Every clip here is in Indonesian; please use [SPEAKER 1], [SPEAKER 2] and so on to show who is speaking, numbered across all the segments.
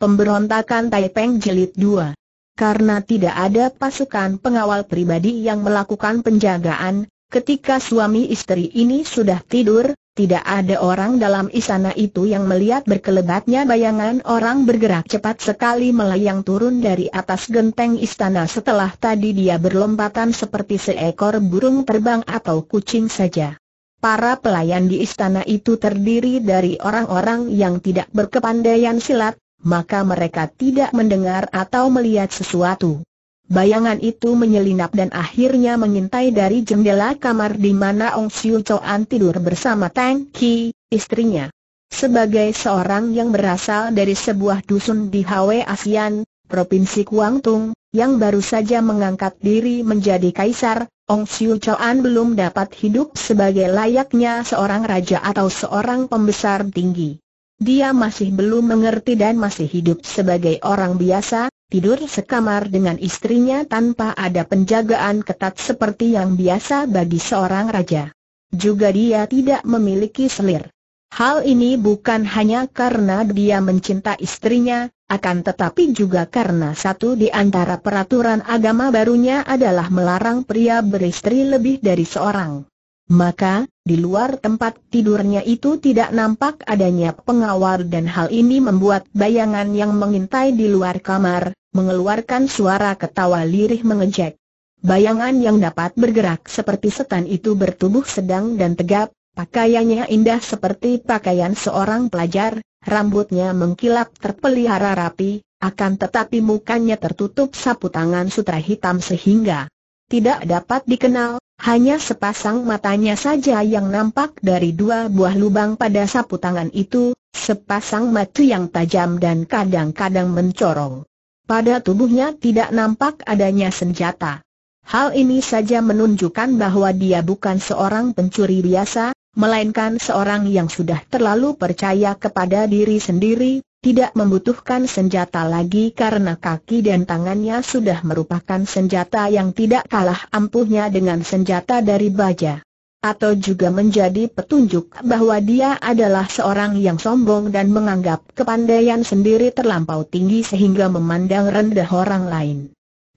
[SPEAKER 1] Pemberontakan Taipeng jelit 2 Karena tidak ada pasukan pengawal pribadi yang melakukan penjagaan, ketika suami istri ini sudah tidur, tidak ada orang dalam istana itu yang melihat berkelebatnya bayangan orang bergerak cepat sekali melayang turun dari atas genteng istana setelah tadi dia berlompatan seperti seekor burung terbang atau kucing saja. Para pelayan di istana itu terdiri dari orang-orang yang tidak berkepandaian silat, maka mereka tidak mendengar atau melihat sesuatu. Bayangan itu menyelinap dan akhirnya mengintai dari jendela kamar di mana Ong Siu Choan tidur bersama Tang Ki, istrinya. Sebagai seorang yang berasal dari sebuah dusun di Hwe Asian, Provinsi Kuangtung, yang baru saja mengangkat diri menjadi kaisar, Ong Siu Choan belum dapat hidup sebagai layaknya seorang raja atau seorang pembesar tinggi. Dia masih belum mengerti dan masih hidup sebagai orang biasa, tidur sekamar dengan istrinya tanpa ada penjagaan ketat seperti yang biasa bagi seorang raja. Juga dia tidak memiliki selir. Hal ini bukan hanya karena dia mencinta istrinya, akan tetapi juga karena satu di antara peraturan agama barunya adalah melarang pria beristri lebih dari seorang. Maka, di luar tempat tidurnya itu tidak nampak adanya pengawal dan hal ini membuat bayangan yang mengintai di luar kamar, mengeluarkan suara ketawa lirih mengejek. Bayangan yang dapat bergerak seperti setan itu bertubuh sedang dan tegap, pakaiannya indah seperti pakaian seorang pelajar, rambutnya mengkilap terpelihara rapi, akan tetapi mukanya tertutup sapu tangan sutra hitam sehingga tidak dapat dikenal, hanya sepasang matanya saja yang nampak dari dua buah lubang pada sapu tangan itu, sepasang mata yang tajam dan kadang-kadang mencorong. Pada tubuhnya tidak nampak adanya senjata. Hal ini saja menunjukkan bahwa dia bukan seorang pencuri biasa, melainkan seorang yang sudah terlalu percaya kepada diri sendiri, tidak membutuhkan senjata lagi karena kaki dan tangannya sudah merupakan senjata yang tidak kalah ampuhnya dengan senjata dari baja. Atau juga menjadi petunjuk bahwa dia adalah seorang yang sombong dan menganggap kepandaian sendiri terlampau tinggi sehingga memandang rendah orang lain.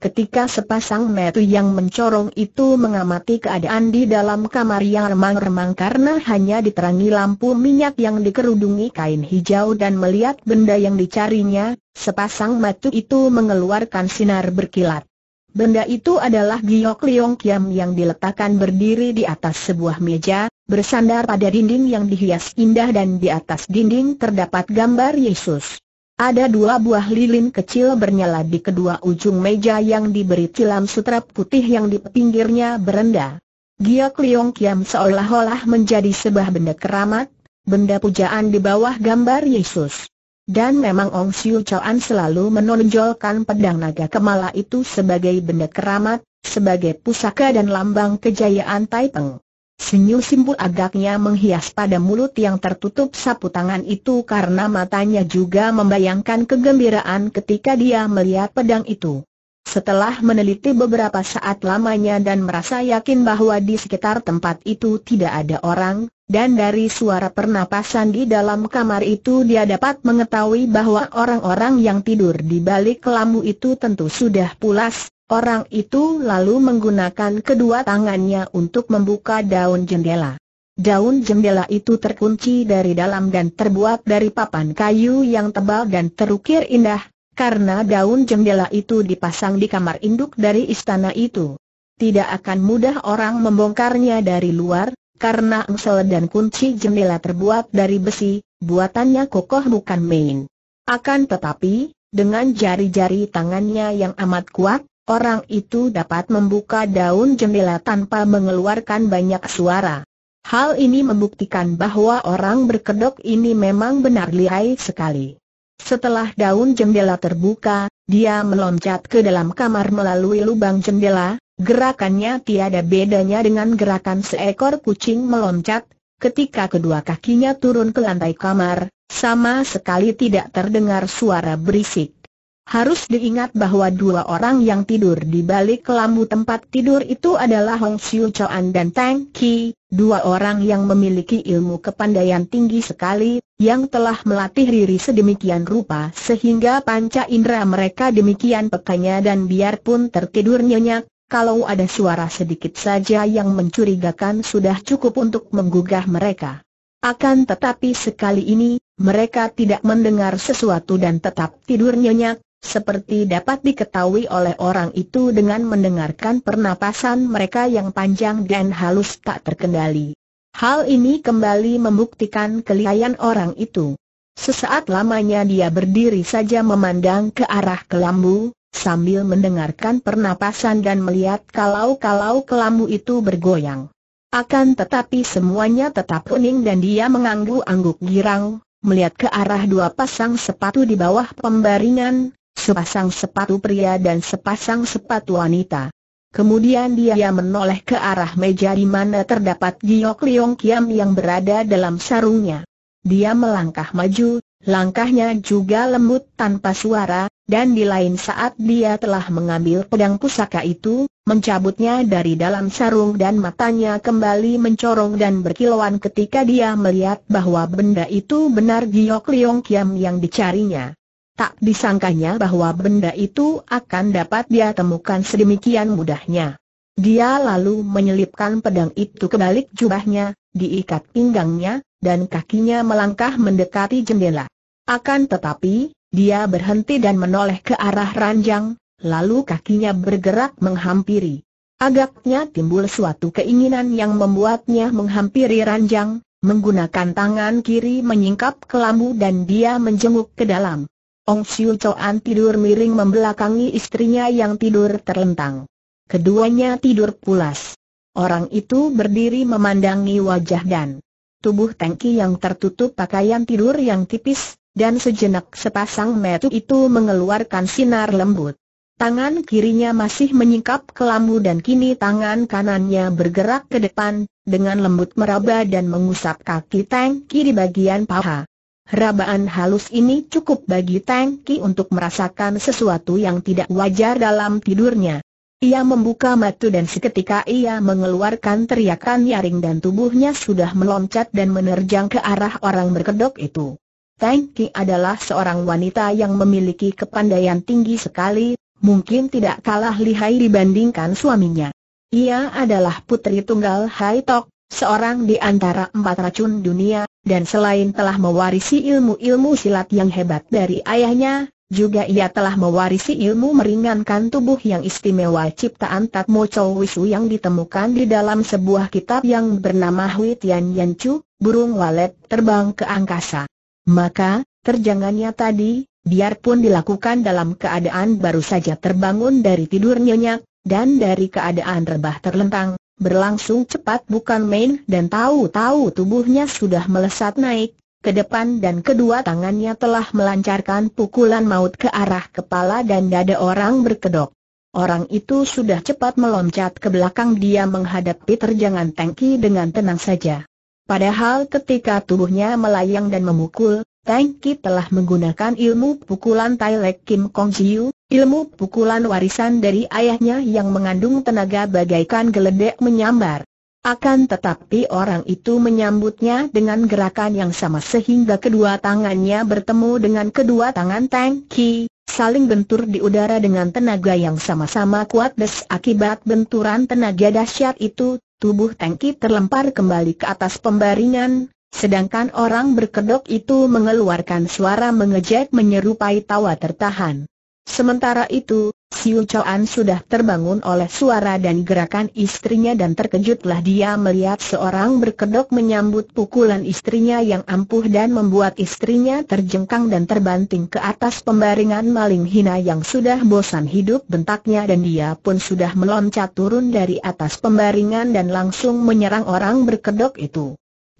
[SPEAKER 1] Ketika sepasang metu yang mencorong itu mengamati keadaan di dalam kamar yang remang-remang karena hanya diterangi lampu minyak yang dikerudungi kain hijau dan melihat benda yang dicarinya, sepasang metu itu mengeluarkan sinar berkilat. Benda itu adalah giok liong kiam yang diletakkan berdiri di atas sebuah meja, bersandar pada dinding yang dihias indah dan di atas dinding terdapat gambar Yesus. Ada dua buah lilin kecil bernyala di kedua ujung meja yang diberi cilam sutra putih yang di pinggirnya berenda. Giok Liong Kiam seolah-olah menjadi sebuah benda keramat, benda pujaan di bawah gambar Yesus. Dan memang Ong Siu Chuan selalu menonjolkan pedang naga kemala itu sebagai benda keramat, sebagai pusaka dan lambang kejayaan Taipeng. Senyum simpul agaknya menghias pada mulut yang tertutup sapu tangan itu karena matanya juga membayangkan kegembiraan ketika dia melihat pedang itu. Setelah meneliti beberapa saat lamanya dan merasa yakin bahwa di sekitar tempat itu tidak ada orang, dan dari suara pernapasan di dalam kamar itu dia dapat mengetahui bahwa orang-orang yang tidur di balik kelamu itu tentu sudah pulas, Orang itu lalu menggunakan kedua tangannya untuk membuka daun jendela. Daun jendela itu terkunci dari dalam dan terbuat dari papan kayu yang tebal dan terukir indah, karena daun jendela itu dipasang di kamar induk dari istana itu. Tidak akan mudah orang membongkarnya dari luar, karena engsel dan kunci jendela terbuat dari besi, buatannya kokoh bukan main. Akan tetapi, dengan jari-jari tangannya yang amat kuat, Orang itu dapat membuka daun jendela tanpa mengeluarkan banyak suara. Hal ini membuktikan bahwa orang berkedok ini memang benar lihai sekali. Setelah daun jendela terbuka, dia meloncat ke dalam kamar melalui lubang jendela, gerakannya tiada bedanya dengan gerakan seekor kucing meloncat, ketika kedua kakinya turun ke lantai kamar, sama sekali tidak terdengar suara berisik. Harus diingat bahwa dua orang yang tidur di balik kelambu tempat tidur itu adalah Hong Xiu Chuan dan Tang Qi, dua orang yang memiliki ilmu kepandaian tinggi sekali, yang telah melatih diri sedemikian rupa sehingga panca indera mereka demikian pekanya dan biarpun tertidur nyenyak, kalau ada suara sedikit saja yang mencurigakan sudah cukup untuk menggugah mereka. Akan tetapi sekali ini, mereka tidak mendengar sesuatu dan tetap tidur nyenyak, seperti dapat diketahui oleh orang itu dengan mendengarkan pernapasan mereka yang panjang dan halus tak terkendali. Hal ini kembali membuktikan kelihayan orang itu. Sesaat lamanya dia berdiri saja memandang ke arah kelambu, sambil mendengarkan pernapasan dan melihat kalau-kalau kelambu itu bergoyang. Akan tetapi semuanya tetap kuning dan dia mengangguk-angguk girang, melihat ke arah dua pasang sepatu di bawah pembaringan, sepasang sepatu pria dan sepasang sepatu wanita. Kemudian dia menoleh ke arah meja di mana terdapat Giok Liong Kiam yang berada dalam sarungnya. Dia melangkah maju, langkahnya juga lembut tanpa suara, dan di lain saat dia telah mengambil pedang pusaka itu, mencabutnya dari dalam sarung dan matanya kembali mencorong dan berkilauan ketika dia melihat bahwa benda itu benar Giok Liong Kiam yang dicarinya. Tak disangkanya bahwa benda itu akan dapat dia temukan sedemikian mudahnya. Dia lalu menyelipkan pedang itu ke balik jubahnya, diikat pinggangnya, dan kakinya melangkah mendekati jendela. Akan tetapi, dia berhenti dan menoleh ke arah ranjang, lalu kakinya bergerak menghampiri. Agaknya timbul suatu keinginan yang membuatnya menghampiri ranjang, menggunakan tangan kiri menyingkap kelambu dan dia menjenguk ke dalam. Ong Siu tidur miring membelakangi istrinya yang tidur terlentang. Keduanya tidur pulas. Orang itu berdiri memandangi wajah dan tubuh tangki yang tertutup pakaian tidur yang tipis, dan sejenak sepasang metu itu mengeluarkan sinar lembut. Tangan kirinya masih menyingkap kelamu dan kini tangan kanannya bergerak ke depan, dengan lembut meraba dan mengusap kaki tangki di bagian paha. Rabaan halus ini cukup bagi Tang Ki untuk merasakan sesuatu yang tidak wajar dalam tidurnya. Ia membuka mata dan seketika ia mengeluarkan teriakan nyaring dan tubuhnya sudah meloncat dan menerjang ke arah orang berkedok itu. Tang Ki adalah seorang wanita yang memiliki kepandaian tinggi sekali, mungkin tidak kalah lihai dibandingkan suaminya. Ia adalah putri tunggal Hai Tok, seorang di antara empat racun dunia, dan selain telah mewarisi ilmu-ilmu silat yang hebat dari ayahnya, juga ia telah mewarisi ilmu meringankan tubuh yang istimewa ciptaan Tatmo Chow Wisu yang ditemukan di dalam sebuah kitab yang bernama Hui Tian Yan Chu, burung walet terbang ke angkasa. Maka, terjangannya tadi, biarpun dilakukan dalam keadaan baru saja terbangun dari tidur nyenyak, dan dari keadaan rebah terlentang, berlangsung cepat bukan main dan tahu-tahu tubuhnya sudah melesat naik ke depan dan kedua tangannya telah melancarkan pukulan maut ke arah kepala dan dada orang berkedok. Orang itu sudah cepat meloncat ke belakang dia menghadapi terjangan tangki dengan tenang saja. Padahal ketika tubuhnya melayang dan memukul, Tangki telah menggunakan ilmu pukulan Tai Lek Kim Kong Jiu, Ilmu pukulan warisan dari ayahnya yang mengandung tenaga bagaikan geledek menyambar. Akan tetapi orang itu menyambutnya dengan gerakan yang sama sehingga kedua tangannya bertemu dengan kedua tangan Tang Ki, saling bentur di udara dengan tenaga yang sama-sama kuat des akibat benturan tenaga dahsyat itu, tubuh Tang Ki terlempar kembali ke atas pembaringan, sedangkan orang berkedok itu mengeluarkan suara mengejek menyerupai tawa tertahan. Sementara itu, Siu Choan sudah terbangun oleh suara dan gerakan istrinya dan terkejutlah dia melihat seorang berkedok menyambut pukulan istrinya yang ampuh dan membuat istrinya terjengkang dan terbanting ke atas pembaringan maling hina yang sudah bosan hidup bentaknya dan dia pun sudah meloncat turun dari atas pembaringan dan langsung menyerang orang berkedok itu.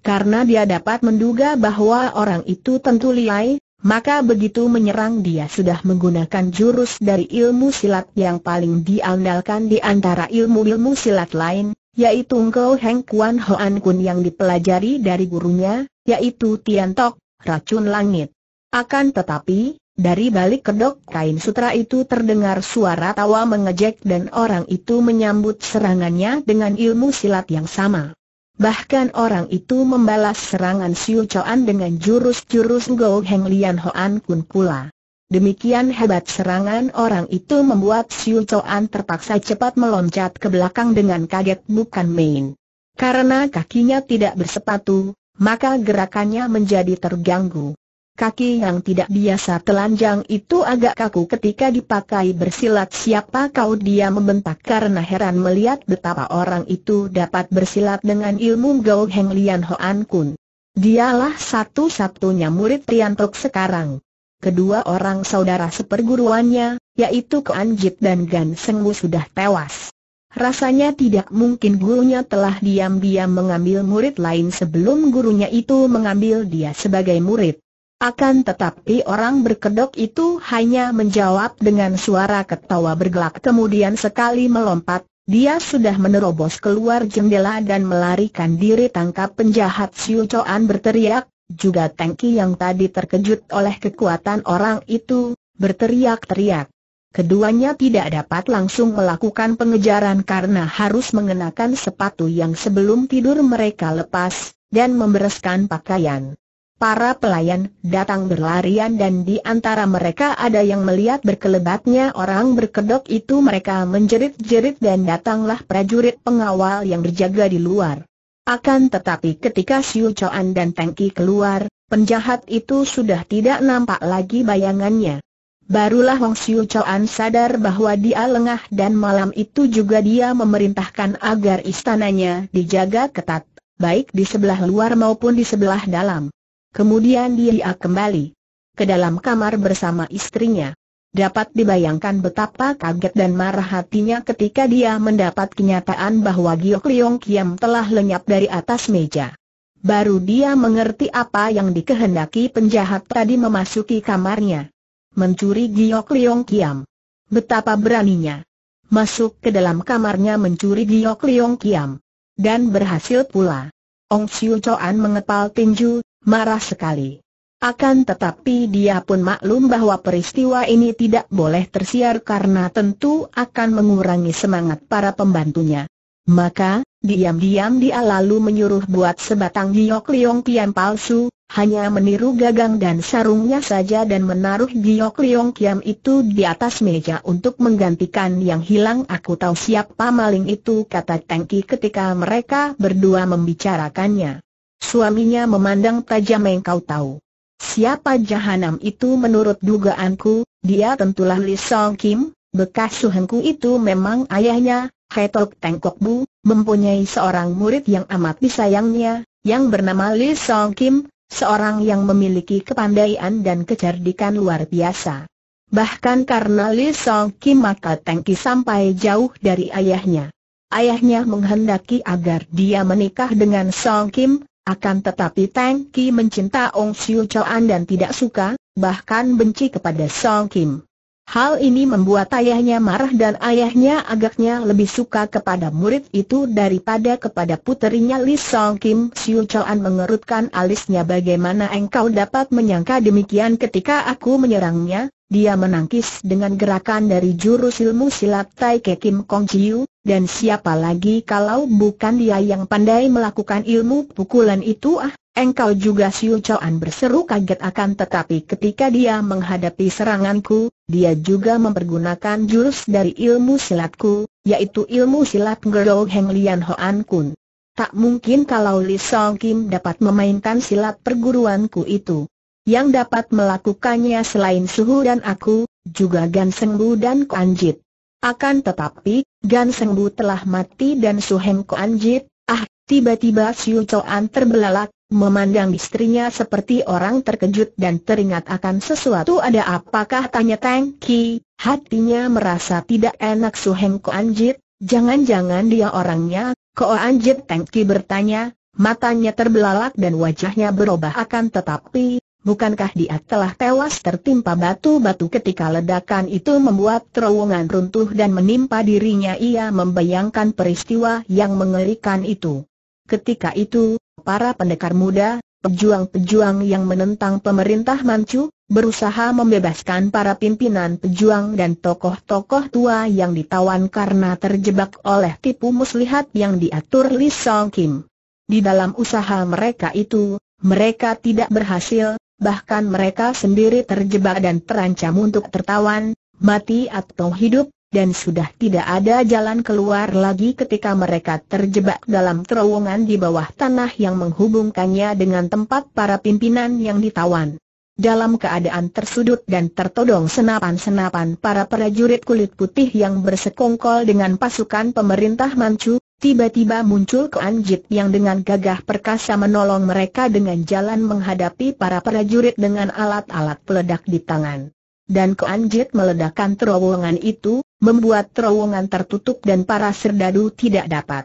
[SPEAKER 1] Karena dia dapat menduga bahwa orang itu tentu liai, maka begitu menyerang dia sudah menggunakan jurus dari ilmu silat yang paling diandalkan di antara ilmu-ilmu silat lain, yaitu Ngkau Heng Kuan Hoan Kun yang dipelajari dari gurunya, yaitu Tian Tiantok, racun langit. Akan tetapi, dari balik kedok kain sutra itu terdengar suara tawa mengejek dan orang itu menyambut serangannya dengan ilmu silat yang sama. Bahkan orang itu membalas serangan Siu Choan dengan jurus-jurus Go Heng Lian Hoan Kun pula. Demikian hebat serangan orang itu membuat Siu Choan terpaksa cepat meloncat ke belakang dengan kaget bukan main. Karena kakinya tidak bersepatu, maka gerakannya menjadi terganggu. Kaki yang tidak biasa telanjang itu agak kaku ketika dipakai bersilat siapa kau dia membentak karena heran melihat betapa orang itu dapat bersilat dengan ilmu Gao Heng Lian Hoan Kun. Dialah satu-satunya murid Tian Tok sekarang. Kedua orang saudara seperguruannya, yaitu Kuan Jit dan Gan Seng Wu sudah tewas. Rasanya tidak mungkin gurunya telah diam-diam mengambil murid lain sebelum gurunya itu mengambil dia sebagai murid. Akan tetapi orang berkedok itu hanya menjawab dengan suara ketawa bergelak kemudian sekali melompat, dia sudah menerobos keluar jendela dan melarikan diri tangkap penjahat Siu Coan berteriak, juga Tangki yang tadi terkejut oleh kekuatan orang itu, berteriak-teriak. Keduanya tidak dapat langsung melakukan pengejaran karena harus mengenakan sepatu yang sebelum tidur mereka lepas, dan membereskan pakaian. Para pelayan datang berlarian dan di antara mereka ada yang melihat berkelebatnya orang berkedok itu mereka menjerit-jerit dan datanglah prajurit pengawal yang berjaga di luar. Akan tetapi ketika Siu Choan dan Tengki keluar, penjahat itu sudah tidak nampak lagi bayangannya. Barulah Wang Siu Choan sadar bahwa dia lengah dan malam itu juga dia memerintahkan agar istananya dijaga ketat, baik di sebelah luar maupun di sebelah dalam. Kemudian dia kembali ke dalam kamar bersama istrinya. Dapat dibayangkan betapa kaget dan marah hatinya ketika dia mendapat kenyataan bahwa Giok Leong Kiam telah lenyap dari atas meja. Baru dia mengerti apa yang dikehendaki penjahat tadi memasuki kamarnya. Mencuri Giok Leong Kiam. Betapa beraninya. Masuk ke dalam kamarnya mencuri Giok Leong Kiam. Dan berhasil pula. Ong Siu Choan mengepal tinju, marah sekali. Akan tetapi dia pun maklum bahwa peristiwa ini tidak boleh tersiar karena tentu akan mengurangi semangat para pembantunya. Maka, diam-diam dia lalu menyuruh buat sebatang giok liong kiam palsu, hanya meniru gagang dan sarungnya saja dan menaruh giok liong kiam itu di atas meja untuk menggantikan yang hilang aku tahu siapa maling itu kata Tengki ketika mereka berdua membicarakannya. Suaminya memandang tajam engkau tahu. Siapa jahanam itu menurut dugaanku, dia tentulah Lee Song Kim, bekas suhengku itu memang ayahnya, Hetok Tengkok Bu, mempunyai seorang murid yang amat disayangnya, yang bernama Lee Song Kim, seorang yang memiliki kepandaian dan kecerdikan luar biasa. Bahkan karena Lee Song Kim maka Tengki sampai jauh dari ayahnya. Ayahnya menghendaki agar dia menikah dengan Song Kim, akan tetapi Tang Ki mencinta Ong Siu Choan dan tidak suka, bahkan benci kepada Song Kim. Hal ini membuat ayahnya marah dan ayahnya agaknya lebih suka kepada murid itu daripada kepada puterinya Lee Song Kim. Siu Choan mengerutkan alisnya bagaimana engkau dapat menyangka demikian ketika aku menyerangnya, dia menangkis dengan gerakan dari jurus ilmu silat Tai Ke Kim Kong Chiu, dan siapa lagi kalau bukan dia yang pandai melakukan ilmu pukulan itu ah, engkau juga Siu Choan berseru kaget akan tetapi ketika dia menghadapi seranganku, dia juga mempergunakan jurus dari ilmu silatku, yaitu ilmu silat Ngerou Heng Lian Hoan Kun. Tak mungkin kalau Li Song Kim dapat memainkan silat perguruanku itu. Yang dapat melakukannya selain Suhu dan aku, juga Gan Sengbu dan Kuanjit. Akan tetapi, Gan Sengbu telah mati dan Suheng Kuanjit, ah, tiba-tiba Siu terbelalak, memandang istrinya seperti orang terkejut dan teringat akan sesuatu ada apakah tanya Tang Ki, hatinya merasa tidak enak Suheng Kuanjit, jangan-jangan dia orangnya, Kuanjit Tang Ki bertanya, matanya terbelalak dan wajahnya berubah akan tetapi, Bukankah dia telah tewas tertimpa batu-batu ketika ledakan itu membuat terowongan runtuh dan menimpa dirinya ia membayangkan peristiwa yang mengerikan itu. Ketika itu, para pendekar muda, pejuang-pejuang yang menentang pemerintah Manchu, berusaha membebaskan para pimpinan pejuang dan tokoh-tokoh tua yang ditawan karena terjebak oleh tipu muslihat yang diatur Lee Song Kim. Di dalam usaha mereka itu, mereka tidak berhasil, bahkan mereka sendiri terjebak dan terancam untuk tertawan, mati atau hidup, dan sudah tidak ada jalan keluar lagi ketika mereka terjebak dalam terowongan di bawah tanah yang menghubungkannya dengan tempat para pimpinan yang ditawan. Dalam keadaan tersudut dan tertodong senapan-senapan para prajurit kulit putih yang bersekongkol dengan pasukan pemerintah Manchu, Tiba-tiba muncul Keanjit yang dengan gagah perkasa menolong mereka dengan jalan menghadapi para prajurit dengan alat-alat peledak di tangan. Dan Keanjit meledakkan terowongan itu, membuat terowongan tertutup dan para serdadu tidak dapat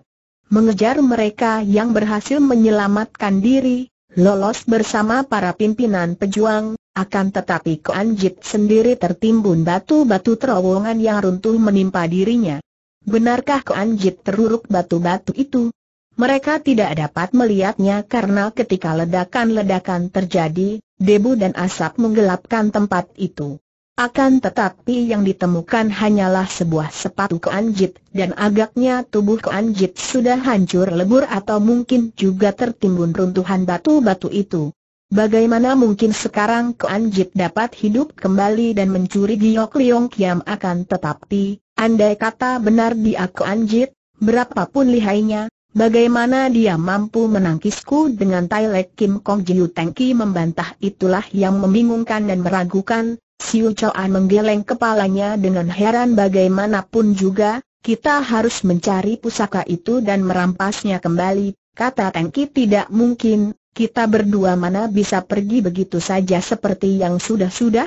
[SPEAKER 1] mengejar mereka yang berhasil menyelamatkan diri, lolos bersama para pimpinan pejuang, akan tetapi Keanjit sendiri tertimbun batu-batu terowongan yang runtuh menimpa dirinya. Benarkah keanjit teruruk batu-batu itu? Mereka tidak dapat melihatnya karena ketika ledakan-ledakan terjadi, debu dan asap menggelapkan tempat itu. Akan tetapi yang ditemukan hanyalah sebuah sepatu keanjit dan agaknya tubuh keanjit sudah hancur lebur atau mungkin juga tertimbun runtuhan batu-batu itu. Bagaimana mungkin sekarang Keanjit dapat hidup kembali dan mencuri Giok Liong Kiam akan tetapi, andai kata benar dia Keanjit, berapapun lihainya, bagaimana dia mampu menangkisku dengan Lek Kim Kong Jiu Tengki membantah itulah yang membingungkan dan meragukan, Siu Choan menggeleng kepalanya dengan heran bagaimanapun juga, kita harus mencari pusaka itu dan merampasnya kembali, kata Tengki tidak mungkin, kita berdua mana bisa pergi begitu saja seperti yang sudah-sudah?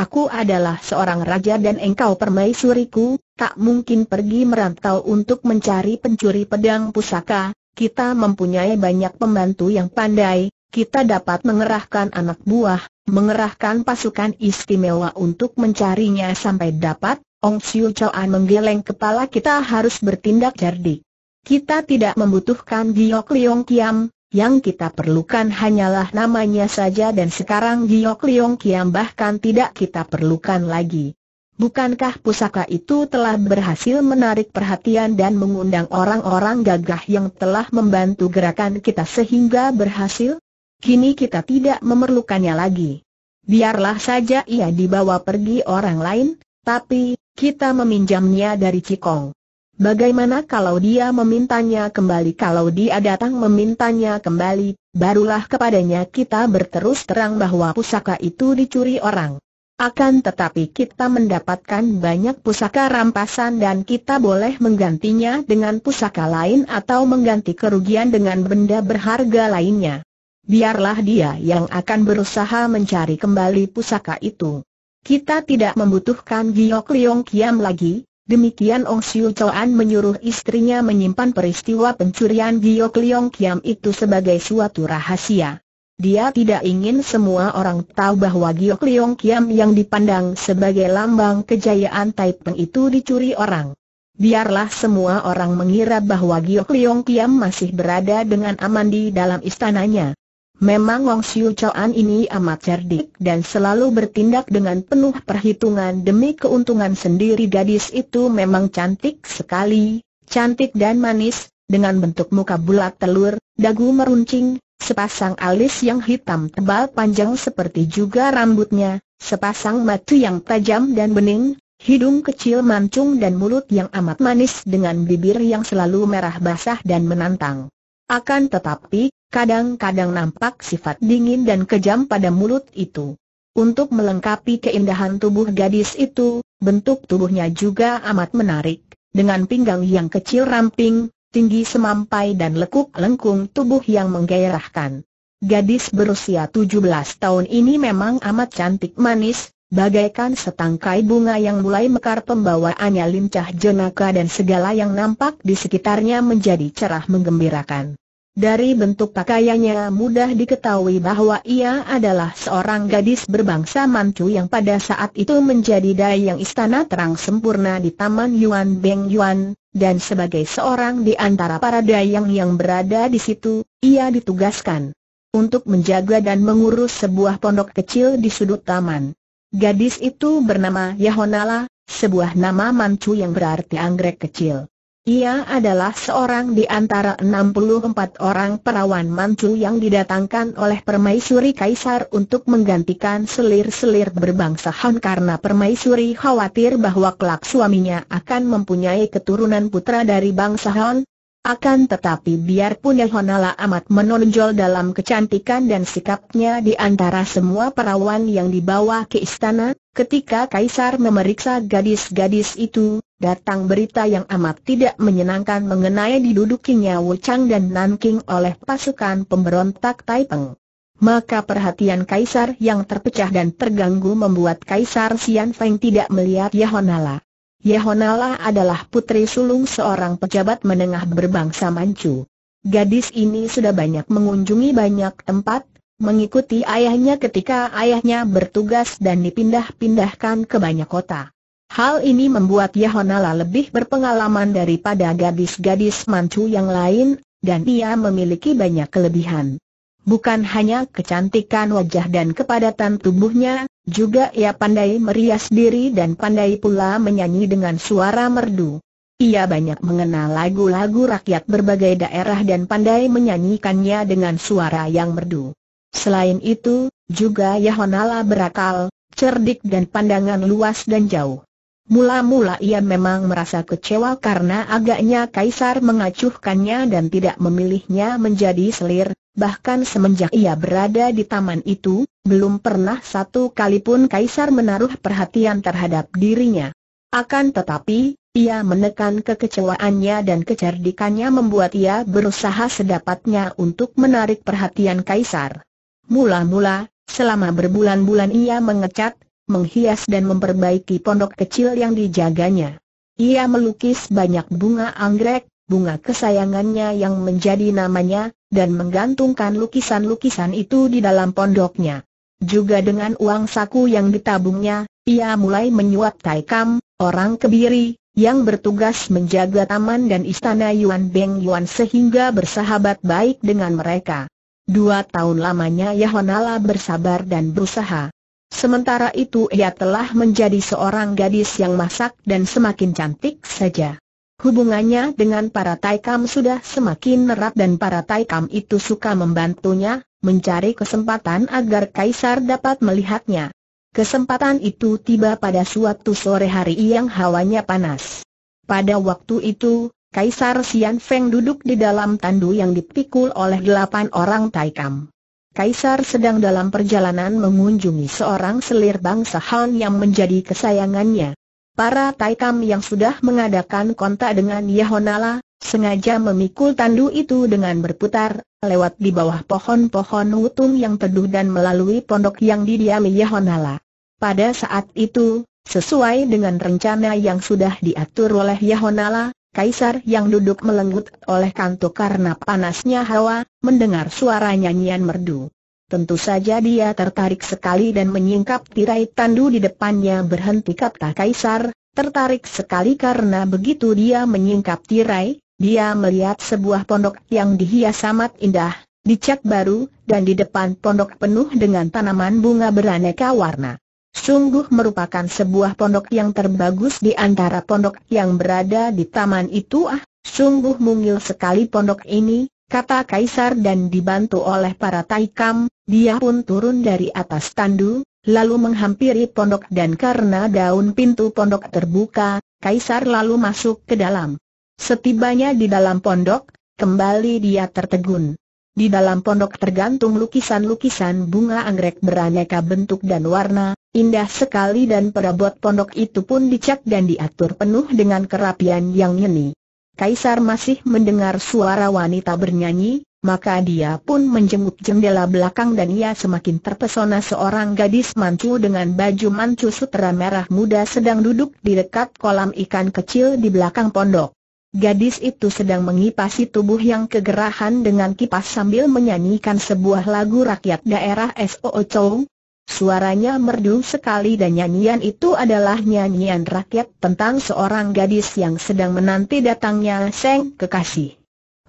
[SPEAKER 1] Aku adalah seorang raja dan engkau permaisuriku, tak mungkin pergi merantau untuk mencari pencuri pedang pusaka, kita mempunyai banyak pembantu yang pandai, kita dapat mengerahkan anak buah, mengerahkan pasukan istimewa untuk mencarinya sampai dapat, Ong Siu Choan menggeleng kepala kita harus bertindak cerdik. Kita tidak membutuhkan Giok Liong Kiam, yang kita perlukan hanyalah namanya saja dan sekarang Giok Liong Kiam bahkan tidak kita perlukan lagi. Bukankah pusaka itu telah berhasil menarik perhatian dan mengundang orang-orang gagah yang telah membantu gerakan kita sehingga berhasil? Kini kita tidak memerlukannya lagi. Biarlah saja ia dibawa pergi orang lain, tapi, kita meminjamnya dari Cikong. Bagaimana kalau dia memintanya kembali? Kalau dia datang memintanya kembali, barulah kepadanya kita berterus terang bahwa pusaka itu dicuri orang. Akan tetapi kita mendapatkan banyak pusaka rampasan dan kita boleh menggantinya dengan pusaka lain atau mengganti kerugian dengan benda berharga lainnya. Biarlah dia yang akan berusaha mencari kembali pusaka itu. Kita tidak membutuhkan Giok Liong Kiam lagi, Demikian Ong Siu Choan menyuruh istrinya menyimpan peristiwa pencurian Giok Leong Kiam itu sebagai suatu rahasia. Dia tidak ingin semua orang tahu bahwa Giok Leong Kiam yang dipandang sebagai lambang kejayaan Taipeng itu dicuri orang. Biarlah semua orang mengira bahwa Giok Leong Kiam masih berada dengan aman di dalam istananya. Memang Wang Siu Chuan ini amat cerdik dan selalu bertindak dengan penuh perhitungan demi keuntungan sendiri gadis itu memang cantik sekali, cantik dan manis, dengan bentuk muka bulat telur, dagu meruncing, sepasang alis yang hitam tebal panjang seperti juga rambutnya, sepasang mata yang tajam dan bening, hidung kecil mancung dan mulut yang amat manis dengan bibir yang selalu merah basah dan menantang. Akan tetapi, Kadang-kadang nampak sifat dingin dan kejam pada mulut itu. Untuk melengkapi keindahan tubuh gadis itu, bentuk tubuhnya juga amat menarik, dengan pinggang yang kecil ramping, tinggi semampai dan lekuk-lengkung tubuh yang menggairahkan. Gadis berusia 17 tahun ini memang amat cantik manis, bagaikan setangkai bunga yang mulai mekar pembawaannya lincah jenaka dan segala yang nampak di sekitarnya menjadi cerah menggembirakan. Dari bentuk pakaiannya mudah diketahui bahwa ia adalah seorang gadis berbangsa Manchu yang pada saat itu menjadi dayang istana terang sempurna di Taman Yuan Beng Yuan, dan sebagai seorang di antara para dayang yang berada di situ, ia ditugaskan untuk menjaga dan mengurus sebuah pondok kecil di sudut taman. Gadis itu bernama Yahonala, sebuah nama Manchu yang berarti anggrek kecil. Ia adalah seorang di antara 64 orang perawan Manchu yang didatangkan oleh permaisuri kaisar untuk menggantikan selir-selir berbangsa Han karena permaisuri khawatir bahwa kelak suaminya akan mempunyai keturunan putra dari bangsa Han. Akan tetapi biarpun Yehonala amat menonjol dalam kecantikan dan sikapnya di antara semua perawan yang dibawa ke istana, ketika Kaisar memeriksa gadis-gadis itu, datang berita yang amat tidak menyenangkan mengenai didudukinya Wuchang dan Nanking oleh pasukan pemberontak Taipeng. Maka perhatian Kaisar yang terpecah dan terganggu membuat Kaisar Xian Feng tidak melihat Yehonala. Yehonala adalah putri sulung seorang pejabat menengah berbangsa Manchu. Gadis ini sudah banyak mengunjungi banyak tempat, mengikuti ayahnya ketika ayahnya bertugas dan dipindah-pindahkan ke banyak kota. Hal ini membuat Yahonala lebih berpengalaman daripada gadis-gadis mancu yang lain, dan ia memiliki banyak kelebihan. Bukan hanya kecantikan wajah dan kepadatan tubuhnya, juga ia pandai merias diri dan pandai pula menyanyi dengan suara merdu. Ia banyak mengenal lagu-lagu rakyat berbagai daerah dan pandai menyanyikannya dengan suara yang merdu. Selain itu, juga Yahonala berakal, cerdik dan pandangan luas dan jauh. Mula-mula ia memang merasa kecewa karena agaknya Kaisar mengacuhkannya dan tidak memilihnya menjadi selir, bahkan semenjak ia berada di taman itu, belum pernah satu kali pun Kaisar menaruh perhatian terhadap dirinya. Akan tetapi, ia menekan kekecewaannya dan kecerdikannya membuat ia berusaha sedapatnya untuk menarik perhatian Kaisar. Mula-mula, selama berbulan-bulan ia mengecat, menghias dan memperbaiki pondok kecil yang dijaganya. Ia melukis banyak bunga anggrek, bunga kesayangannya yang menjadi namanya, dan menggantungkan lukisan-lukisan itu di dalam pondoknya. Juga dengan uang saku yang ditabungnya, ia mulai menyuap Taikam, orang kebiri, yang bertugas menjaga taman dan istana Yuan Beng Yuan sehingga bersahabat baik dengan mereka. Dua tahun lamanya Yahonala bersabar dan berusaha. Sementara itu ia telah menjadi seorang gadis yang masak dan semakin cantik saja. Hubungannya dengan para taikam sudah semakin erat dan para taikam itu suka membantunya, mencari kesempatan agar kaisar dapat melihatnya. Kesempatan itu tiba pada suatu sore hari yang hawanya panas. Pada waktu itu, Kaisar Xian Feng duduk di dalam tandu yang dipikul oleh delapan orang taikam. Kaisar sedang dalam perjalanan mengunjungi seorang selir bangsa Han yang menjadi kesayangannya. Para Taikam yang sudah mengadakan kontak dengan Yahonala, sengaja memikul tandu itu dengan berputar, lewat di bawah pohon-pohon hutung yang teduh dan melalui pondok yang didiami Yahonala. Pada saat itu, sesuai dengan rencana yang sudah diatur oleh Yahonala, Kaisar yang duduk melenggut oleh kantuk karena panasnya hawa, mendengar suara nyanyian merdu. Tentu saja dia tertarik sekali dan menyingkap tirai tandu di depannya berhenti kata Kaisar, tertarik sekali karena begitu dia menyingkap tirai, dia melihat sebuah pondok yang dihias amat indah, dicat baru, dan di depan pondok penuh dengan tanaman bunga beraneka warna sungguh merupakan sebuah pondok yang terbagus di antara pondok yang berada di taman itu ah, sungguh mungil sekali pondok ini, kata Kaisar dan dibantu oleh para taikam, dia pun turun dari atas tandu, lalu menghampiri pondok dan karena daun pintu pondok terbuka, Kaisar lalu masuk ke dalam. Setibanya di dalam pondok, kembali dia tertegun. Di dalam pondok tergantung lukisan-lukisan bunga anggrek beraneka bentuk dan warna, Indah sekali dan perabot pondok itu pun dicat dan diatur penuh dengan kerapian yang nyeni. Kaisar masih mendengar suara wanita bernyanyi, maka dia pun menjenguk jendela belakang dan ia semakin terpesona seorang gadis mancu dengan baju mancu sutera merah muda sedang duduk di dekat kolam ikan kecil di belakang pondok. Gadis itu sedang mengipasi tubuh yang kegerahan dengan kipas sambil menyanyikan sebuah lagu rakyat daerah SOO Chow, Suaranya merdu sekali dan nyanyian itu adalah nyanyian rakyat tentang seorang gadis yang sedang menanti datangnya Seng Kekasih.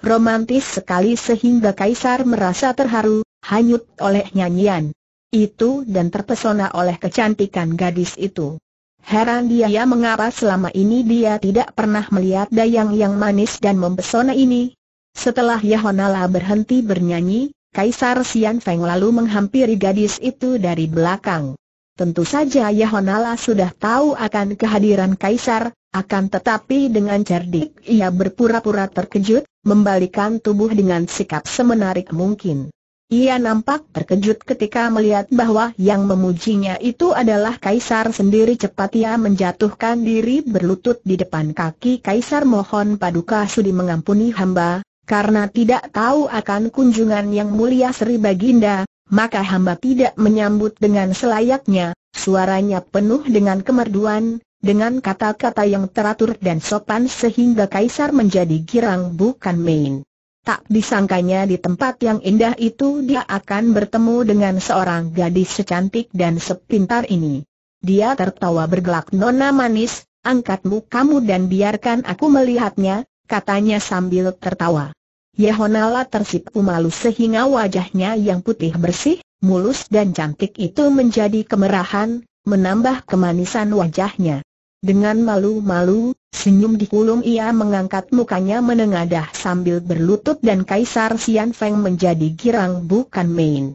[SPEAKER 1] Romantis sekali sehingga Kaisar merasa terharu, hanyut oleh nyanyian itu dan terpesona oleh kecantikan gadis itu. Heran dia ya, mengapa selama ini dia tidak pernah melihat dayang yang manis dan mempesona ini. Setelah Yahonala berhenti bernyanyi, Kaisar Xian Feng lalu menghampiri gadis itu dari belakang. Tentu saja Yahonala sudah tahu akan kehadiran Kaisar, akan tetapi dengan cerdik ia berpura-pura terkejut, membalikan tubuh dengan sikap semenarik mungkin. Ia nampak terkejut ketika melihat bahwa yang memujinya itu adalah Kaisar sendiri cepat ia menjatuhkan diri berlutut di depan kaki Kaisar mohon paduka sudi mengampuni hamba, karena tidak tahu akan kunjungan yang mulia Sri Baginda, maka hamba tidak menyambut dengan selayaknya, suaranya penuh dengan kemerduan, dengan kata-kata yang teratur dan sopan sehingga Kaisar menjadi girang bukan main. Tak disangkanya di tempat yang indah itu dia akan bertemu dengan seorang gadis secantik dan sepintar ini. Dia tertawa bergelak nona manis, angkatmu kamu dan biarkan aku melihatnya, katanya sambil tertawa. Yehonala tersipu malu sehingga wajahnya yang putih bersih, mulus dan cantik itu menjadi kemerahan, menambah kemanisan wajahnya. Dengan malu-malu, senyum di kulum ia mengangkat mukanya menengadah sambil berlutut dan Kaisar Xian Feng menjadi girang bukan main.